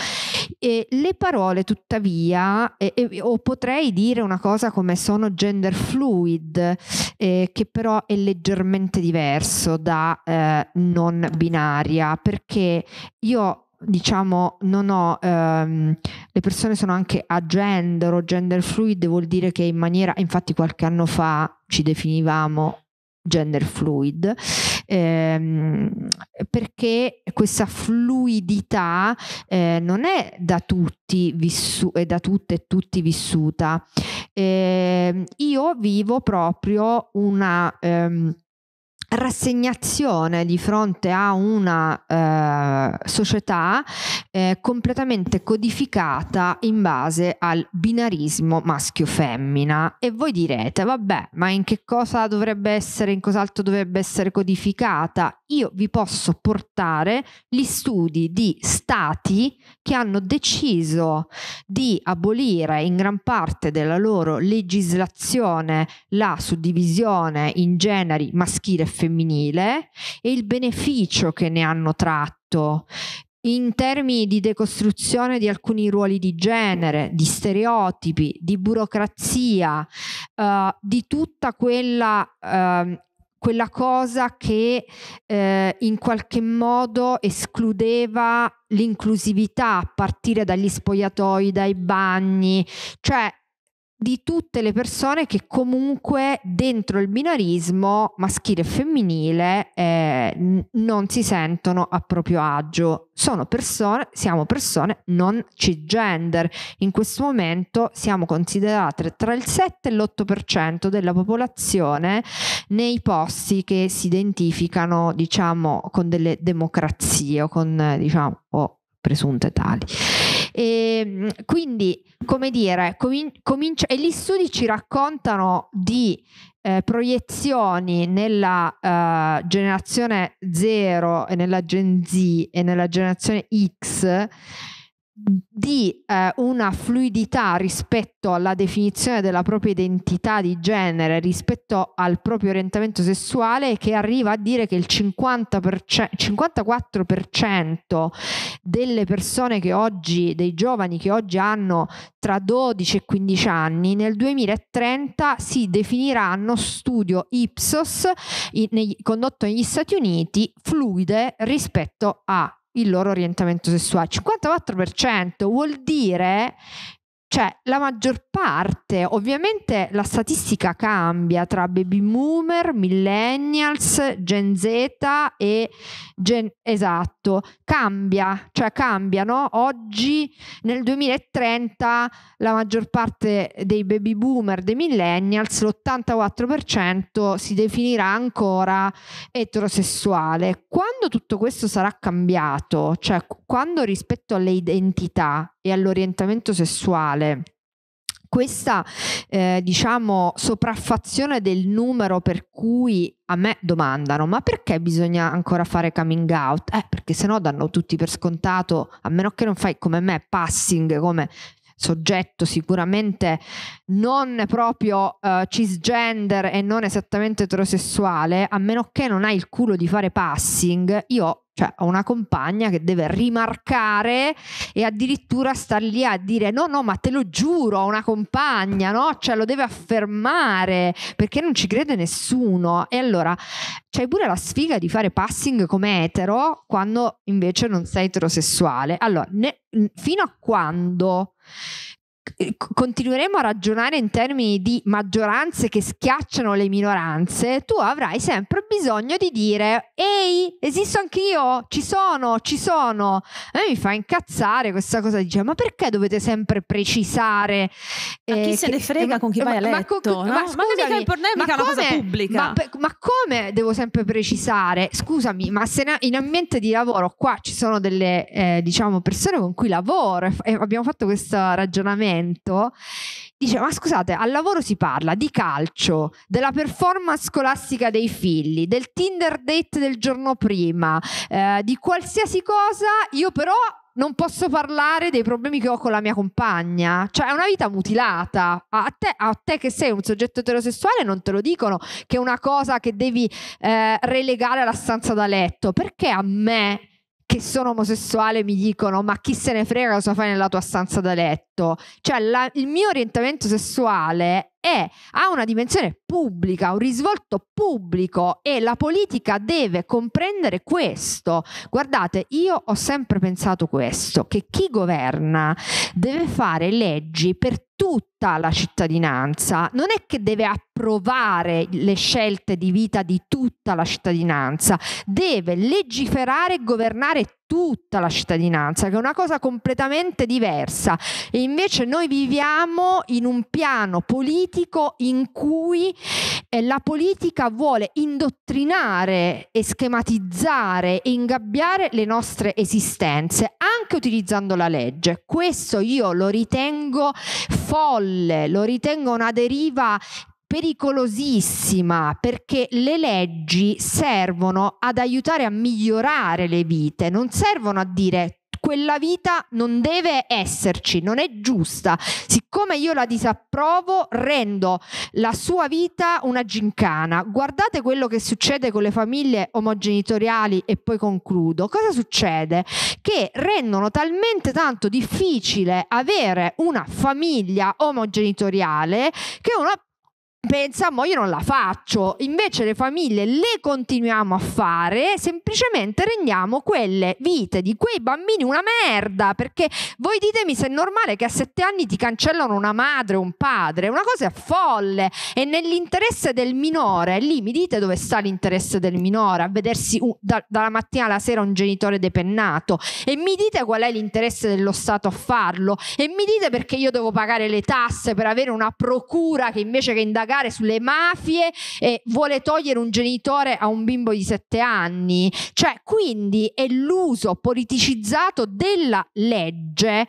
E le parole, tuttavia, e, e, o potrei dire una cosa come sono gender fluid, eh, che però è leggermente diverso da eh, non binaria, perché io diciamo non ho ehm, le persone sono anche a gender o gender fluid vuol dire che in maniera infatti qualche anno fa ci definivamo gender fluid, ehm, perché questa fluidità eh, non è da tutti vissu- è da tutte e tutti vissuta. Eh, io vivo proprio una... Ehm, rassegnazione di fronte a una eh, società eh, completamente codificata in base al binarismo maschio-femmina e voi direte vabbè ma in che cosa dovrebbe essere in cos'altro dovrebbe essere codificata io vi posso portare gli studi di stati che hanno deciso di abolire in gran parte della loro legislazione la suddivisione in generi maschile e femminile femminile e il beneficio che ne hanno tratto in termini di decostruzione di alcuni ruoli di genere, di stereotipi, di burocrazia, uh, di tutta quella, uh, quella cosa che uh, in qualche modo escludeva l'inclusività a partire dagli spogliatoi, dai bagni, cioè di tutte le persone che comunque dentro il binarismo maschile e femminile eh, non si sentono a proprio agio. Sono persone, siamo persone non cisgender. In questo momento siamo considerate tra il 7 e l'8% della popolazione nei posti che si identificano, diciamo, con delle democrazie o con, diciamo, o presunte tali. E, ehm, quindi, come dire, comin- comincia- e gli studi ci raccontano di eh, proiezioni nella eh, generazione 0 e nella Gen Z e nella generazione X di eh, una fluidità rispetto alla definizione della propria identità di genere, rispetto al proprio orientamento sessuale, che arriva a dire che il 50%, 54% delle persone che oggi, dei giovani che oggi hanno tra 12 e 15 anni, nel 2030 si definiranno studio Ipsos in, condotto negli Stati Uniti fluide rispetto a il loro orientamento sessuale. 54% vuol dire cioè, la maggior parte, ovviamente la statistica cambia tra baby boomer, millennials, Gen Z e Gen... Esatto, cambia, cioè cambia, no? Oggi, nel 2030, la maggior parte dei baby boomer, dei millennials, l'84% si definirà ancora eterosessuale. Quando tutto questo sarà cambiato, cioè quando rispetto alle identità e all'orientamento sessuale questa eh, diciamo sopraffazione del numero per cui a me domandano ma perché bisogna ancora fare coming out? Eh, perché sennò danno tutti per scontato, a meno che non fai come me passing come soggetto sicuramente non proprio uh, cisgender e non esattamente eterosessuale, a meno che non hai il culo di fare passing, io cioè ho una compagna che deve rimarcare e addirittura star lì a dire no no ma te lo giuro ho una compagna no cioè lo deve affermare perché non ci crede nessuno e allora c'hai pure la sfiga di fare passing come etero quando invece non sei eterosessuale allora ne, fino a quando eh, continueremo a ragionare in termini di maggioranze che schiacciano le minoranze, tu avrai sempre bisogno di dire ehi, esisto anch'io, ci sono, ci sono. A me mi fa incazzare questa cosa, dice ma perché dovete sempre precisare? Eh, ma chi se ne frega che, con chi vai a letto? Ma, con, no? ma, scusami, ma non è mica ma come, una cosa pubblica. Ma, ma, come devo sempre precisare? Scusami, ma se in ambiente di lavoro qua ci sono delle eh, diciamo persone con cui lavoro e abbiamo fatto questo ragionamento approfondimento dice ma scusate al lavoro si parla di calcio, della performance scolastica dei figli, del Tinder date del giorno prima, eh, di qualsiasi cosa, io però non posso parlare dei problemi che ho con la mia compagna. Cioè, è una vita mutilata. A te, a te che sei un soggetto eterosessuale non te lo dicono che è una cosa che devi eh, relegare alla stanza da letto. Perché a me che sono omosessuale mi dicono ma chi se ne frega cosa fai nella tua stanza da letto? Cioè la, il mio orientamento sessuale e ha una dimensione pubblica, un risvolto pubblico e la politica deve comprendere questo. Guardate, io ho sempre pensato questo, che chi governa deve fare leggi per tutta la cittadinanza, non è che deve approvare le scelte di vita di tutta la cittadinanza, deve legiferare e governare tutta la cittadinanza, che è una cosa completamente diversa. E invece noi viviamo in un piano politico in cui eh, la politica vuole indottrinare e schematizzare e ingabbiare le nostre esistenze, anche utilizzando la legge. Questo io lo ritengo folle, lo ritengo una deriva pericolosissima perché le leggi servono ad aiutare a migliorare le vite, non servono a dire quella vita non deve esserci, non è giusta. Siccome io la disapprovo, rendo la sua vita una gincana. Guardate quello che succede con le famiglie omogenitoriali e poi concludo. Cosa succede? Che rendono talmente tanto difficile avere una famiglia omogenitoriale che uno pensa, ma io non la faccio. Invece le famiglie le continuiamo a fare, semplicemente rendiamo quelle vite di quei bambini una merda, perché voi ditemi se è normale che a sette anni ti cancellano una madre o un padre, una cosa è folle e nell'interesse del minore, lì mi dite dove sta l'interesse del minore, a vedersi un, da, dalla mattina alla sera un genitore depennato e mi dite qual è l'interesse dello Stato a farlo e mi dite perché io devo pagare le tasse per avere una procura che invece che indagare indagare sulle mafie e vuole togliere un genitore a un bimbo di 7 anni. Cioè, quindi è l'uso politicizzato della legge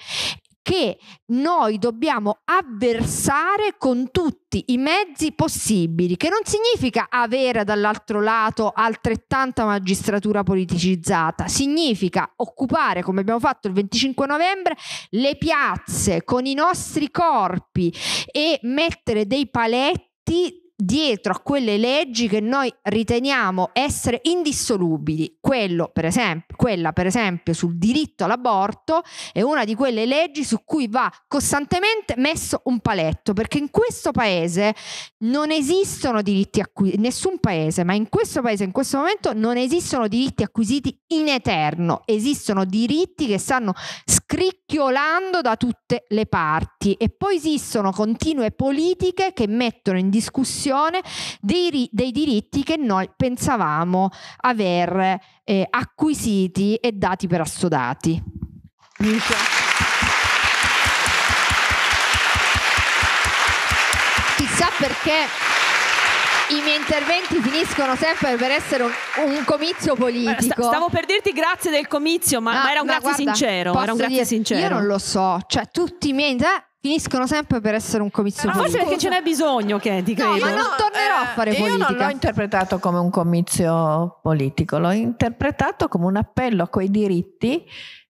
che noi dobbiamo avversare con tutti i mezzi possibili, che non significa avere dall'altro lato altrettanta magistratura politicizzata, significa occupare, come abbiamo fatto il 25 novembre, le piazze con i nostri corpi e mettere dei paletti tutti dietro a quelle leggi che noi riteniamo essere indissolubili. Quello, per esempio, quella, per esempio, sul diritto all'aborto è una di quelle leggi su cui va costantemente messo un paletto, perché in questo paese non esistono diritti acquisiti, nessun paese, ma in questo paese, in questo momento, non esistono diritti acquisiti in eterno, esistono diritti che stanno scritti picchiolando da tutte le parti e poi esistono continue politiche che mettono in discussione dei, dei diritti che noi pensavamo aver eh, acquisiti e dati per assodati. Chissà perché i miei interventi finiscono sempre per essere un, un comizio politico. Stavo per dirti grazie del comizio, ma, ah, ma era un ma grazie guarda, sincero. Era un grazie dire, sincero. Io non lo so, cioè tutti i miei interventi finiscono sempre per essere un comizio politico. Ma forse perché ce n'è bisogno, che ti credo. No, ma non tornerò eh, a fare politica. Io non l'ho interpretato come un comizio politico, l'ho interpretato come un appello a quei diritti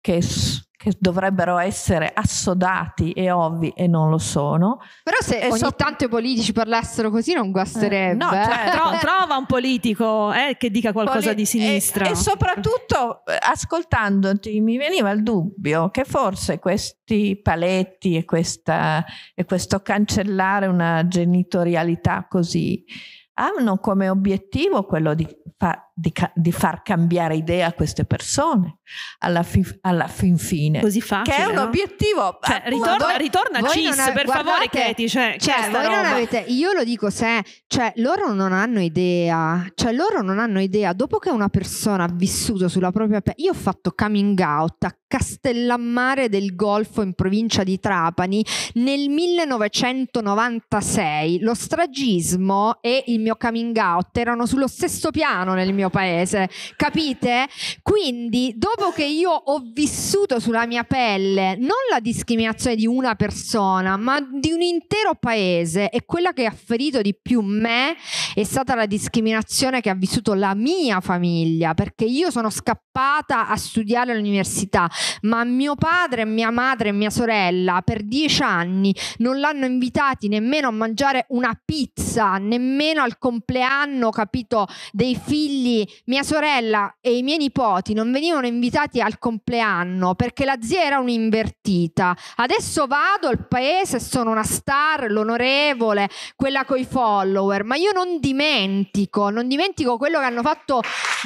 che, che, dovrebbero essere assodati e ovvi e non lo sono. Però se e ogni so... tanto i politici parlassero così non guasterebbe. Eh, no, cioè, eh. tro- trova un politico eh, che dica qualcosa Poli- di sinistra. E, e soprattutto eh, ascoltandoti mi veniva il dubbio che forse questi paletti e, questa, e questo cancellare una genitorialità così hanno come obiettivo quello di far di, di, far cambiare idea a queste persone alla, fi, alla fin fine. Così facile. Che è un no? obiettivo. Cioè, ritorna, voi, ritorna CIS, ha, per guardate, favore, Katie. Cioè, cioè, voi non avete, io lo dico se cioè, loro non hanno idea, cioè loro non hanno idea. Dopo che una persona ha vissuto sulla propria pelle, io ho fatto coming out a Castellammare del Golfo in provincia di Trapani nel 1996. Lo stragismo e il mio coming out erano sullo stesso piano nel mio mio paese, capite? Quindi dopo che io ho vissuto sulla mia pelle non la discriminazione di una persona, ma di un intero paese e quella che ha ferito di più me è stata la discriminazione che ha vissuto la mia famiglia, perché io sono scappata a studiare all'università, ma mio padre, mia madre e mia sorella per dieci anni non l'hanno invitati nemmeno a mangiare una pizza, nemmeno al compleanno, capito, dei figli mia sorella e i miei nipoti non venivano invitati al compleanno perché la zia era un'invertita. Adesso vado al paese, sono una star, l'onorevole, quella coi follower, ma io non dimentico, non dimentico quello che hanno fatto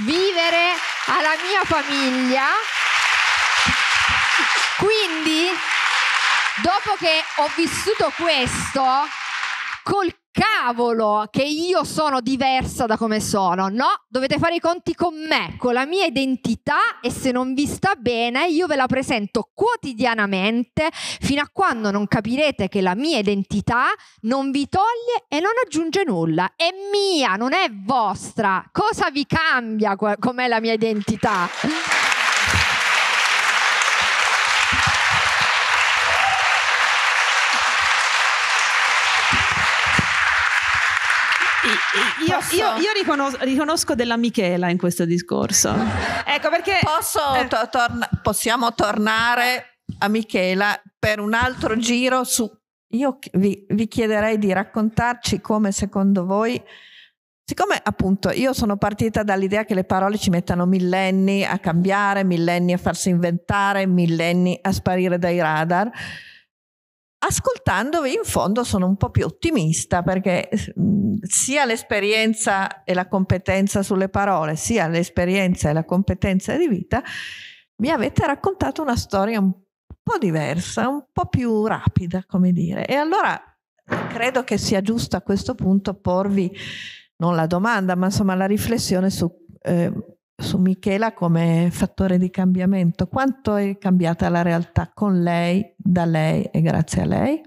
vivere alla mia famiglia. Quindi, dopo che ho vissuto questo, col cavolo che io sono diversa da come sono. No, dovete fare i conti con me, con la mia identità e se non vi sta bene io ve la presento quotidianamente fino a quando non capirete che la mia identità non vi toglie e non aggiunge nulla. È mia, non è vostra. Cosa vi cambia com'è la mia identità? Io, io, io riconos- riconosco della Michela in questo discorso. Ecco perché. Posso, eh. to- torna- possiamo tornare a Michela per un altro giro su. Io vi, vi chiederei di raccontarci come secondo voi. Siccome appunto io sono partita dall'idea che le parole ci mettano millenni a cambiare, millenni a farsi inventare, millenni a sparire dai radar, Ascoltandovi in fondo sono un po' più ottimista perché sia l'esperienza e la competenza sulle parole, sia l'esperienza e la competenza di vita, mi avete raccontato una storia un po' diversa, un po' più rapida, come dire. E allora credo che sia giusto a questo punto porvi non la domanda, ma insomma la riflessione su eh, su Michela come fattore di cambiamento. Quanto è cambiata la realtà con lei, da lei e grazie a lei?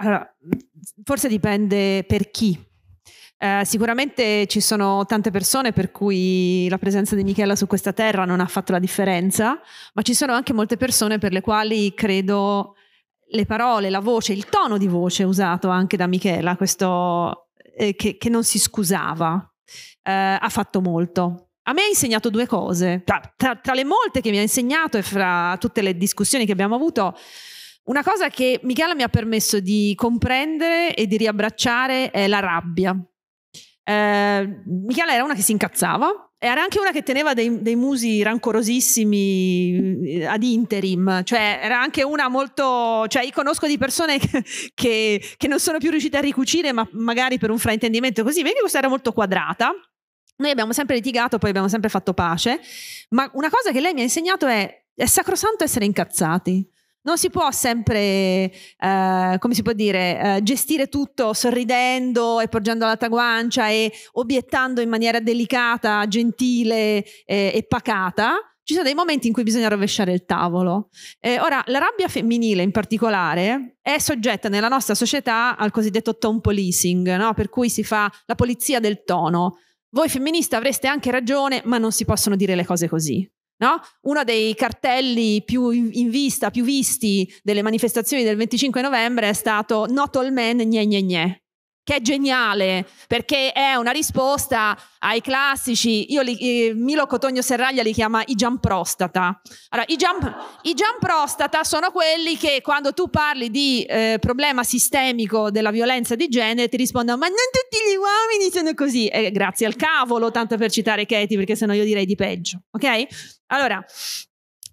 Allora, forse dipende per chi. Eh, sicuramente ci sono tante persone per cui la presenza di Michela su questa terra non ha fatto la differenza, ma ci sono anche molte persone per le quali credo le parole, la voce, il tono di voce usato anche da Michela, questo eh, che, che non si scusava eh, ha fatto molto. A me ha insegnato due cose, tra, tra, tra le molte che mi ha insegnato e fra tutte le discussioni che abbiamo avuto, una cosa che Michela mi ha permesso di comprendere e di riabbracciare è la rabbia. Eh, Michela era una che si incazzava, era anche una che teneva dei, dei, musi rancorosissimi eh, ad interim, cioè era anche una molto, cioè io conosco di persone che, che, che non sono più riuscite a ricucire, ma magari per un fraintendimento così, vedi questa era molto quadrata, noi abbiamo sempre litigato, poi abbiamo sempre fatto pace, ma una cosa che lei mi ha insegnato è, è sacrosanto essere incazzati. Non si può sempre, eh, come si può dire, eh, gestire tutto sorridendo e porgendo l'alta guancia e obiettando in maniera delicata, gentile eh, e pacata. Ci sono dei momenti in cui bisogna rovesciare il tavolo. Eh, ora, la rabbia femminile in particolare è soggetta nella nostra società al cosiddetto tone policing, no? per cui si fa la polizia del tono voi femministe avreste anche ragione, ma non si possono dire le cose così. No? Uno dei cartelli più in vista, più visti delle manifestazioni del 25 novembre è stato Not all men, gne gne gne che è geniale perché è una risposta ai classici, io li, eh, Milo Cotogno Serraglia li chiama i jump prostata. Allora, i jump, i jump prostata sono quelli che quando tu parli di eh, problema sistemico della violenza di genere ti rispondono ma non tutti gli uomini sono così, eh, grazie al cavolo, tanto per citare Katie perché sennò io direi di peggio, ok? Allora,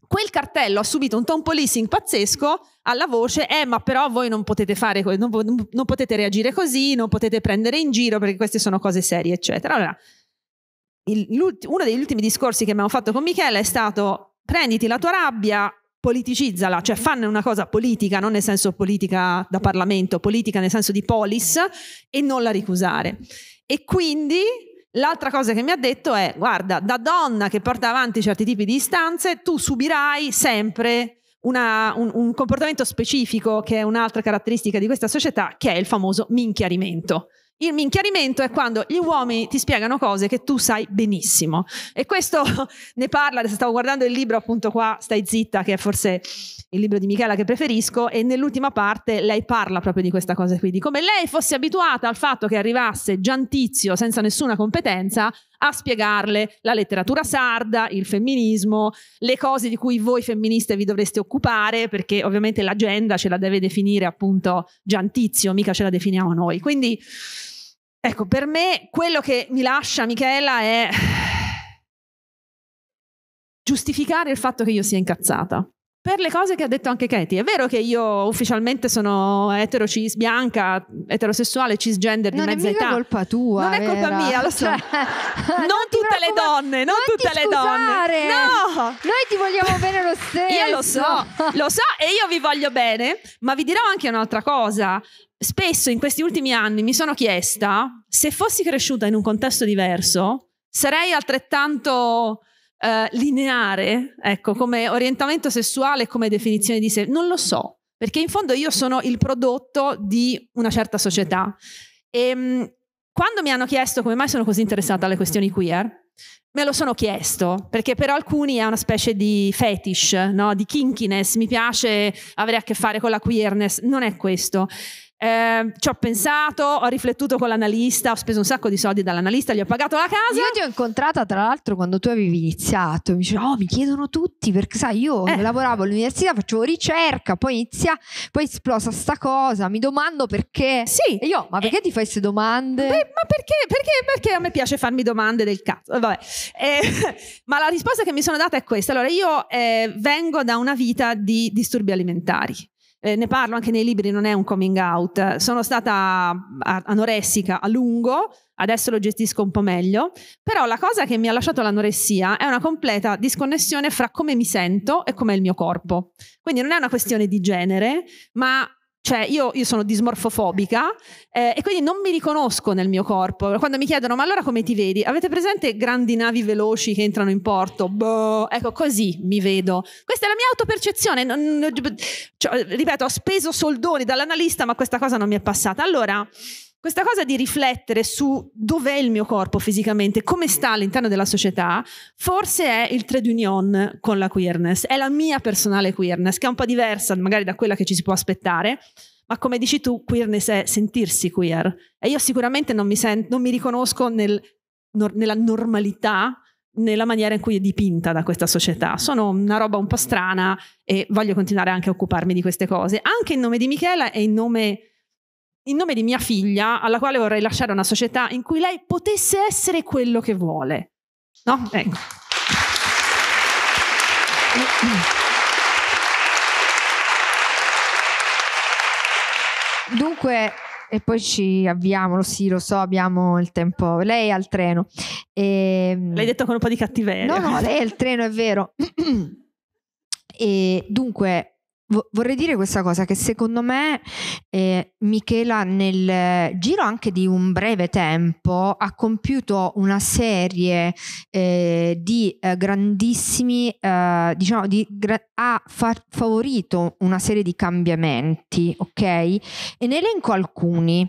quel cartello ha subito un tone policing pazzesco alla voce, eh ma però voi non potete fare, non, non potete reagire così, non potete prendere in giro perché queste sono cose serie, eccetera. Allora, il, uno degli ultimi discorsi che abbiamo fatto con Michele è stato prenditi la tua rabbia, politicizzala, cioè fanne una cosa politica, non nel senso politica da Parlamento, politica nel senso di polis e non la ricusare. E quindi L'altra cosa che mi ha detto è, guarda, da donna che porta avanti certi tipi di istanze, tu subirai sempre una, un, un, comportamento specifico che è un'altra caratteristica di questa società, che è il famoso minchiarimento. Il minchiarimento è quando gli uomini ti spiegano cose che tu sai benissimo. E questo ne parla, stavo guardando il libro appunto qua, Stai zitta, che è forse il libro di Michela che preferisco, e nell'ultima parte lei parla proprio di questa cosa qui, di come lei fosse abituata al fatto che arrivasse Giantizio senza nessuna competenza a spiegarle la letteratura sarda, il femminismo, le cose di cui voi femministe vi dovreste occupare, perché ovviamente l'agenda ce la deve definire appunto Giantizio, mica ce la definiamo noi. Quindi... Ecco, per me quello che mi lascia Michela è giustificare il fatto che io sia incazzata per le cose che ha detto anche Katie. È vero che io ufficialmente sono etero cis bianca, eterosessuale, cisgender non di mezza età. Non è colpa tua. Non vera. è colpa mia, lo so. Cioè, non, non tutte le donne, non, non tutte le scusare. donne. No! Noi ti vogliamo bene lo stesso. Io lo so, lo so e io vi voglio bene, ma vi dirò anche un'altra cosa. Spesso in questi ultimi anni mi sono chiesta se fossi cresciuta in un contesto diverso, sarei altrettanto eh, lineare, ecco, mm. come orientamento sessuale, come definizione di sé, non lo so, perché in fondo io sono il prodotto di una certa società. E ehm, mh, quando mi hanno chiesto come mai sono così interessata alle questioni queer, me lo sono chiesto, perché per alcuni è una specie di fetish, no? di kinkiness, mi piace avere a che fare con la queerness, non è questo. Eh, ci ho pensato, ho riflettuto con l'analista, ho speso un sacco di soldi dall'analista, gli ho pagato la casa. Io ti ho incontrata tra l'altro quando tu avevi iniziato, mi dicevo, oh mi chiedono tutti perché sai io eh. lavoravo all'università, facevo ricerca, poi inizia, poi esplosa sta cosa, mi domando perché. Sì. E io, ma perché eh. ti fai queste domande? Beh, ma perché, perché, perché a me piace farmi domande del cazzo, eh, vabbè. Eh, ma la risposta che mi sono data è questa, allora io eh, vengo da una vita di disturbi alimentari eh, ne parlo anche nei libri, non è un coming out. Sono stata anoressica a lungo, adesso lo gestisco un po' meglio, però la cosa che mi ha lasciato l'anoressia è una completa disconnessione fra come mi sento e come è il mio corpo. Quindi non è una questione di genere, ma cioè io, io sono dismorfofobica eh, e quindi non mi riconosco nel mio corpo. Quando mi chiedono ma allora come ti vedi? Avete presente grandi navi veloci che entrano in porto? Boh, ecco così mi vedo. Questa è la mia autopercezione. Non, non, cioè, ripeto, ho speso soldoni dall'analista ma questa cosa non mi è passata. Allora... Questa cosa di riflettere su dov'è il mio corpo fisicamente, come sta all'interno della società, forse è il trade union con la queerness, è la mia personale queerness, che è un po' diversa magari da quella che ci si può aspettare, ma come dici tu, queerness è sentirsi queer. E io sicuramente non mi, sen- non mi riconosco nel, nor- nella normalità, nella maniera in cui è dipinta da questa società. Sono una roba un po' strana e voglio continuare anche a occuparmi di queste cose, anche in nome di Michela e in nome in nome di mia figlia, alla quale vorrei lasciare una società in cui lei potesse essere quello che vuole. No? Ecco. Dunque, e poi ci avviamo, lo sì, lo so, abbiamo il tempo. Lei è al treno. E... Ehm, L'hai detto con un po' di cattiveria. No, no, lei è al treno, è vero. e dunque, vorrei dire questa cosa che secondo me eh, Michela nel giro anche di un breve tempo ha compiuto una serie eh, di eh, grandissimi eh, diciamo di, gra- ha fa- favorito una serie di cambiamenti ok e ne elenco alcuni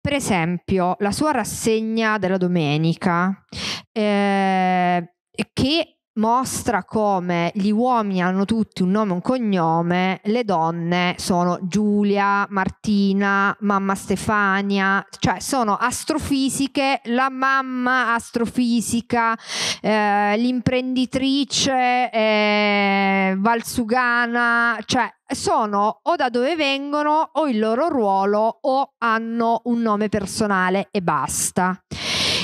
per esempio la sua rassegna della domenica eh, che mostra come gli uomini hanno tutti un nome e un cognome, le donne sono Giulia, Martina, mamma Stefania, cioè sono astrofisiche, la mamma astrofisica, eh, l'imprenditrice eh, valsugana, cioè sono o da dove vengono o il loro ruolo o hanno un nome personale e basta.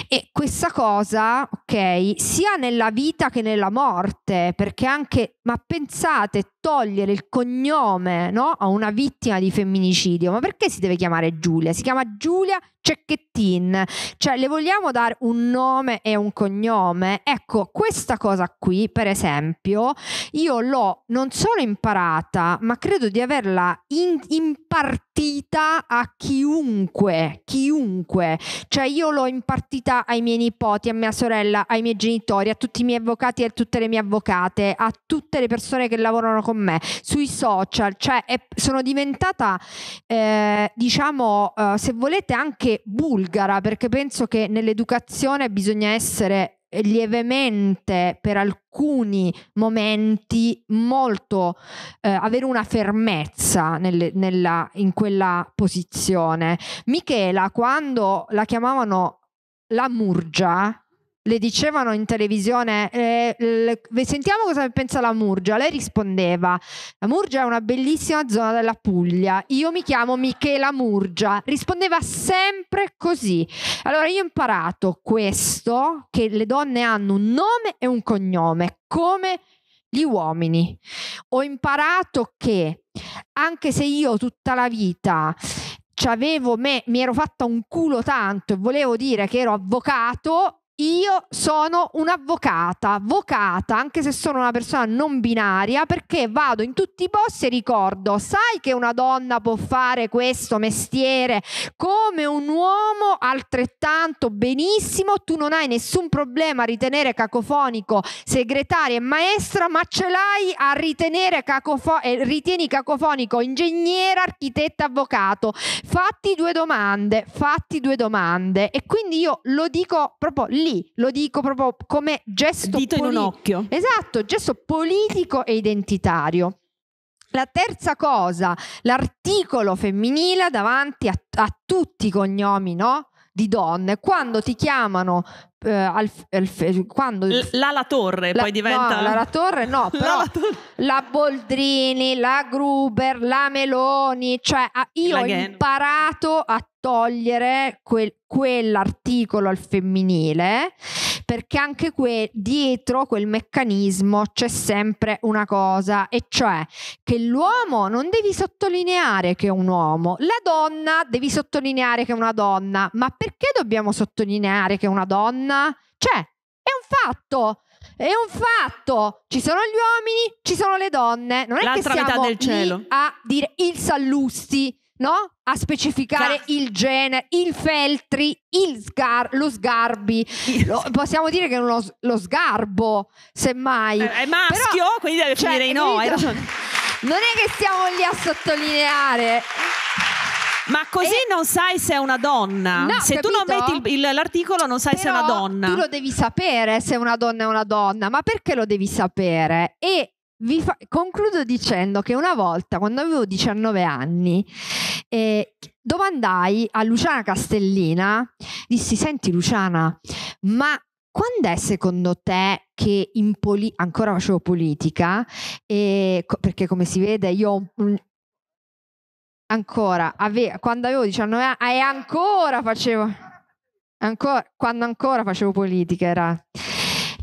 E questa cosa, ok, sia nella vita che nella morte, perché anche, ma pensate, togliere il cognome no? a una vittima di femminicidio, ma perché si deve chiamare Giulia? Si chiama Giulia Cecchettin, cioè le vogliamo dare un nome e un cognome? Ecco, questa cosa qui, per esempio, io l'ho non solo imparata, ma credo di averla in- impartita a chiunque, chiunque, cioè io l'ho impartita ai miei nipoti, a mia sorella, ai miei genitori, a tutti i miei avvocati e a tutte le mie avvocate, a tutte le persone che lavorano con con me, sui social, cioè è, sono diventata, eh, diciamo, eh, se volete anche bulgara, perché penso che nell'educazione bisogna essere lievemente per alcuni momenti molto eh, avere una fermezza nel, nella, in quella posizione. Michela, quando la chiamavano la Murgia, le dicevano in televisione, eh, sentiamo cosa ne pensa la Murgia, lei rispondeva, la Murgia è una bellissima zona della Puglia, io mi chiamo Michela Murgia, rispondeva sempre così. Allora io ho imparato questo, che le donne hanno un nome e un cognome, come gli uomini. Ho imparato che anche se io tutta la vita avevo me, mi ero fatta un culo tanto e volevo dire che ero avvocato, io sono un'avvocata, vocata, anche se sono una persona non binaria, perché vado in tutti i posti e ricordo, sai che una donna può fare questo mestiere come un uomo altrettanto benissimo, tu non hai nessun problema a ritenere cacofonico segretaria e maestra, ma ce l'hai a ritenere cacofo- eh, ritieni cacofonico ingegnere, architetta, avvocato. Fatti due domande, fatti due domande e quindi io lo dico proprio lì lì, lo dico proprio come gesto Dito poli- in un occhio. Esatto, gesto politico e identitario. La terza cosa, l'articolo femminile davanti a, a tutti i cognomi, no? Di donne, quando ti chiamano eh, al, al, quando L- Lala Torre la, poi diventa no, Lala Torre no però Torre. la Boldrini la Gruber la Meloni cioè ah, io ho imparato a togliere quel, quell'articolo al femminile perché anche que- dietro quel meccanismo c'è sempre una cosa e cioè che l'uomo non devi sottolineare che è un uomo la donna devi sottolineare che è una donna ma perché dobbiamo sottolineare che è una donna? cioè è un fatto è un fatto. Ci sono gli uomini, ci sono le donne. Non è L'altra che siamo metà del cielo. a dire il Sallusti no? A specificare Cazzo. il genere, il feltri, il sgar- lo sgarbi. Lo, possiamo dire che è uno, lo sgarbo, semmai. Eh, è maschio, Però, quindi deve cioè, finire in no. Hai Non è che stiamo lì a sottolineare. Ma così e... non sai se è una donna. No, se capito? tu non metti il, il, l'articolo, non sai Però se è una donna. Tu lo devi sapere se una donna è una donna, ma perché lo devi sapere? E vi fa- concludo dicendo che una volta, quando avevo 19 anni, eh, domandai a Luciana Castellina, dissi, senti Luciana, ma quando è secondo te che in poli- ancora facevo politica, eh, co- perché come si vede io un- ancora, ave- quando avevo 19 anni, e ancora facevo... Ancora, quando ancora facevo politica era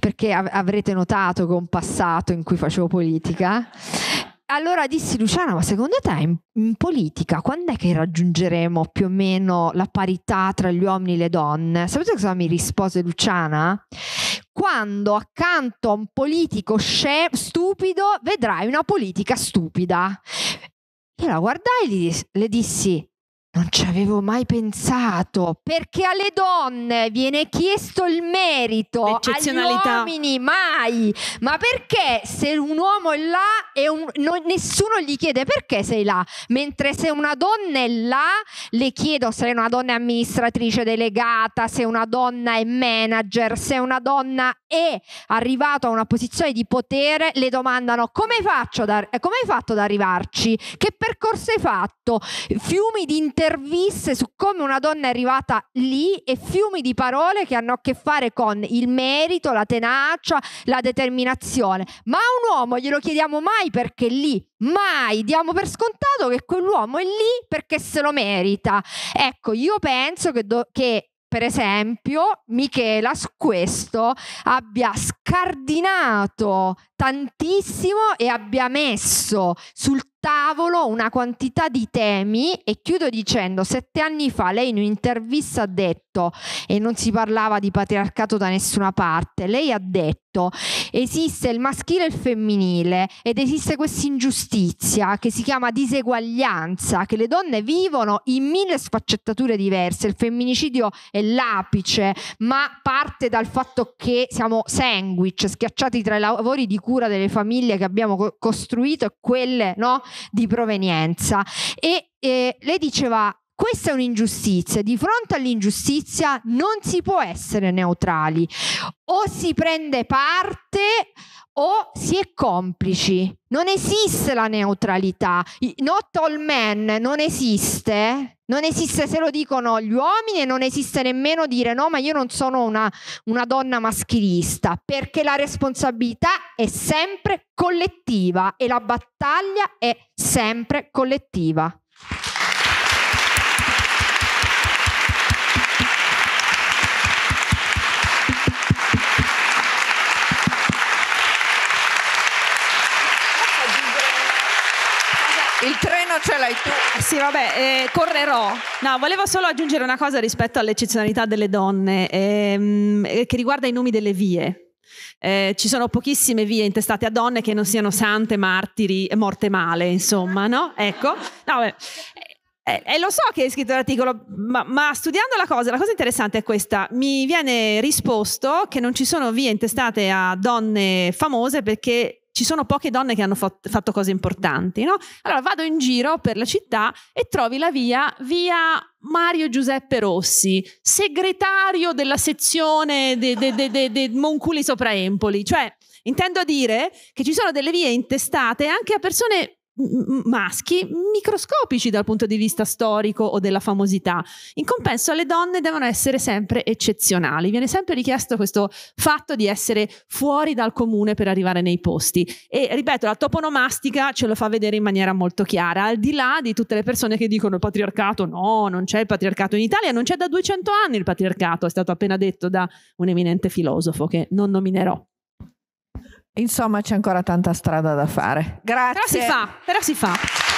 perché av- avrete notato che ho un passato in cui facevo politica. Allora dissi Luciana, ma secondo te in, in politica quando è che raggiungeremo più o meno la parità tra gli uomini e le donne? Sapete cosa mi rispose Luciana? Quando accanto a un politico sce- stupido vedrai una politica stupida. Io la guardai e le dissi, non ci avevo mai pensato, perché alle donne viene chiesto il merito, agli uomini mai. Ma perché se un uomo è là e un, non, nessuno gli chiede perché sei là, mentre se una donna è là le chiedo se è una donna amministratrice delegata, se una donna è manager, se una donna è arrivata a una posizione di potere, le domandano come, da, come hai fatto ad arrivarci, che percorso hai fatto, fiumi di interesse interviste su come una donna è arrivata lì e fiumi di parole che hanno a che fare con il merito, la tenacia, la determinazione. Ma a un uomo glielo chiediamo mai perché è lì, mai diamo per scontato che quell'uomo è lì perché se lo merita. Ecco, io penso che, do- che per esempio, Michela su questo abbia scardinato tantissimo e abbia messo sul tavolo una quantità di temi e chiudo dicendo sette anni fa lei in un'intervista ha detto e non si parlava di patriarcato da nessuna parte lei ha detto esiste il maschile e il femminile ed esiste questa ingiustizia che si chiama diseguaglianza che le donne vivono in mille sfaccettature diverse il femminicidio è l'apice ma parte dal fatto che siamo sandwich schiacciati tra i lavori di cura delle famiglie che abbiamo costruito e quelle no di provenienza. E eh, lei diceva questa è un'ingiustizia. Di fronte all'ingiustizia non si può essere neutrali. O si prende parte o si è complici. Non esiste la neutralità. Not all men non esiste. Non esiste se lo dicono gli uomini e non esiste nemmeno dire no, ma io non sono una, una donna maschilista, perché la responsabilità è sempre collettiva e la battaglia è sempre collettiva. Il treno ce l'hai tu. Sì, vabbè, eh, correrò. No, volevo solo aggiungere una cosa rispetto all'eccezionalità delle donne, ehm, eh, che riguarda i nomi delle vie. Eh, ci sono pochissime vie intestate a donne che non siano sante, martiri e morte male, insomma, no? Ecco. No, beh, eh, eh, lo so che hai scritto l'articolo, ma, ma, studiando la cosa, la cosa interessante è questa. Mi viene risposto che non ci sono vie intestate a donne famose perché ci sono poche donne che hanno fatto cose importanti, no? Allora vado in giro per la città e trovi la via, via Mario Giuseppe Rossi, segretario della sezione di de, de, de, Monculi sopra Empoli. Cioè, intendo dire che ci sono delle vie intestate anche a persone maschi microscopici dal punto di vista storico o della famosità. In compenso alle donne devono essere sempre eccezionali, viene sempre richiesto questo fatto di essere fuori dal comune per arrivare nei posti e ripeto la toponomastica ce lo fa vedere in maniera molto chiara, al di là di tutte le persone che dicono il patriarcato no, non c'è il patriarcato in Italia, non c'è da 200 anni il patriarcato, è stato appena detto da un eminente filosofo che non nominerò. Insomma, c'è ancora tanta strada da fare. Grazie. Però si fa, però si fa.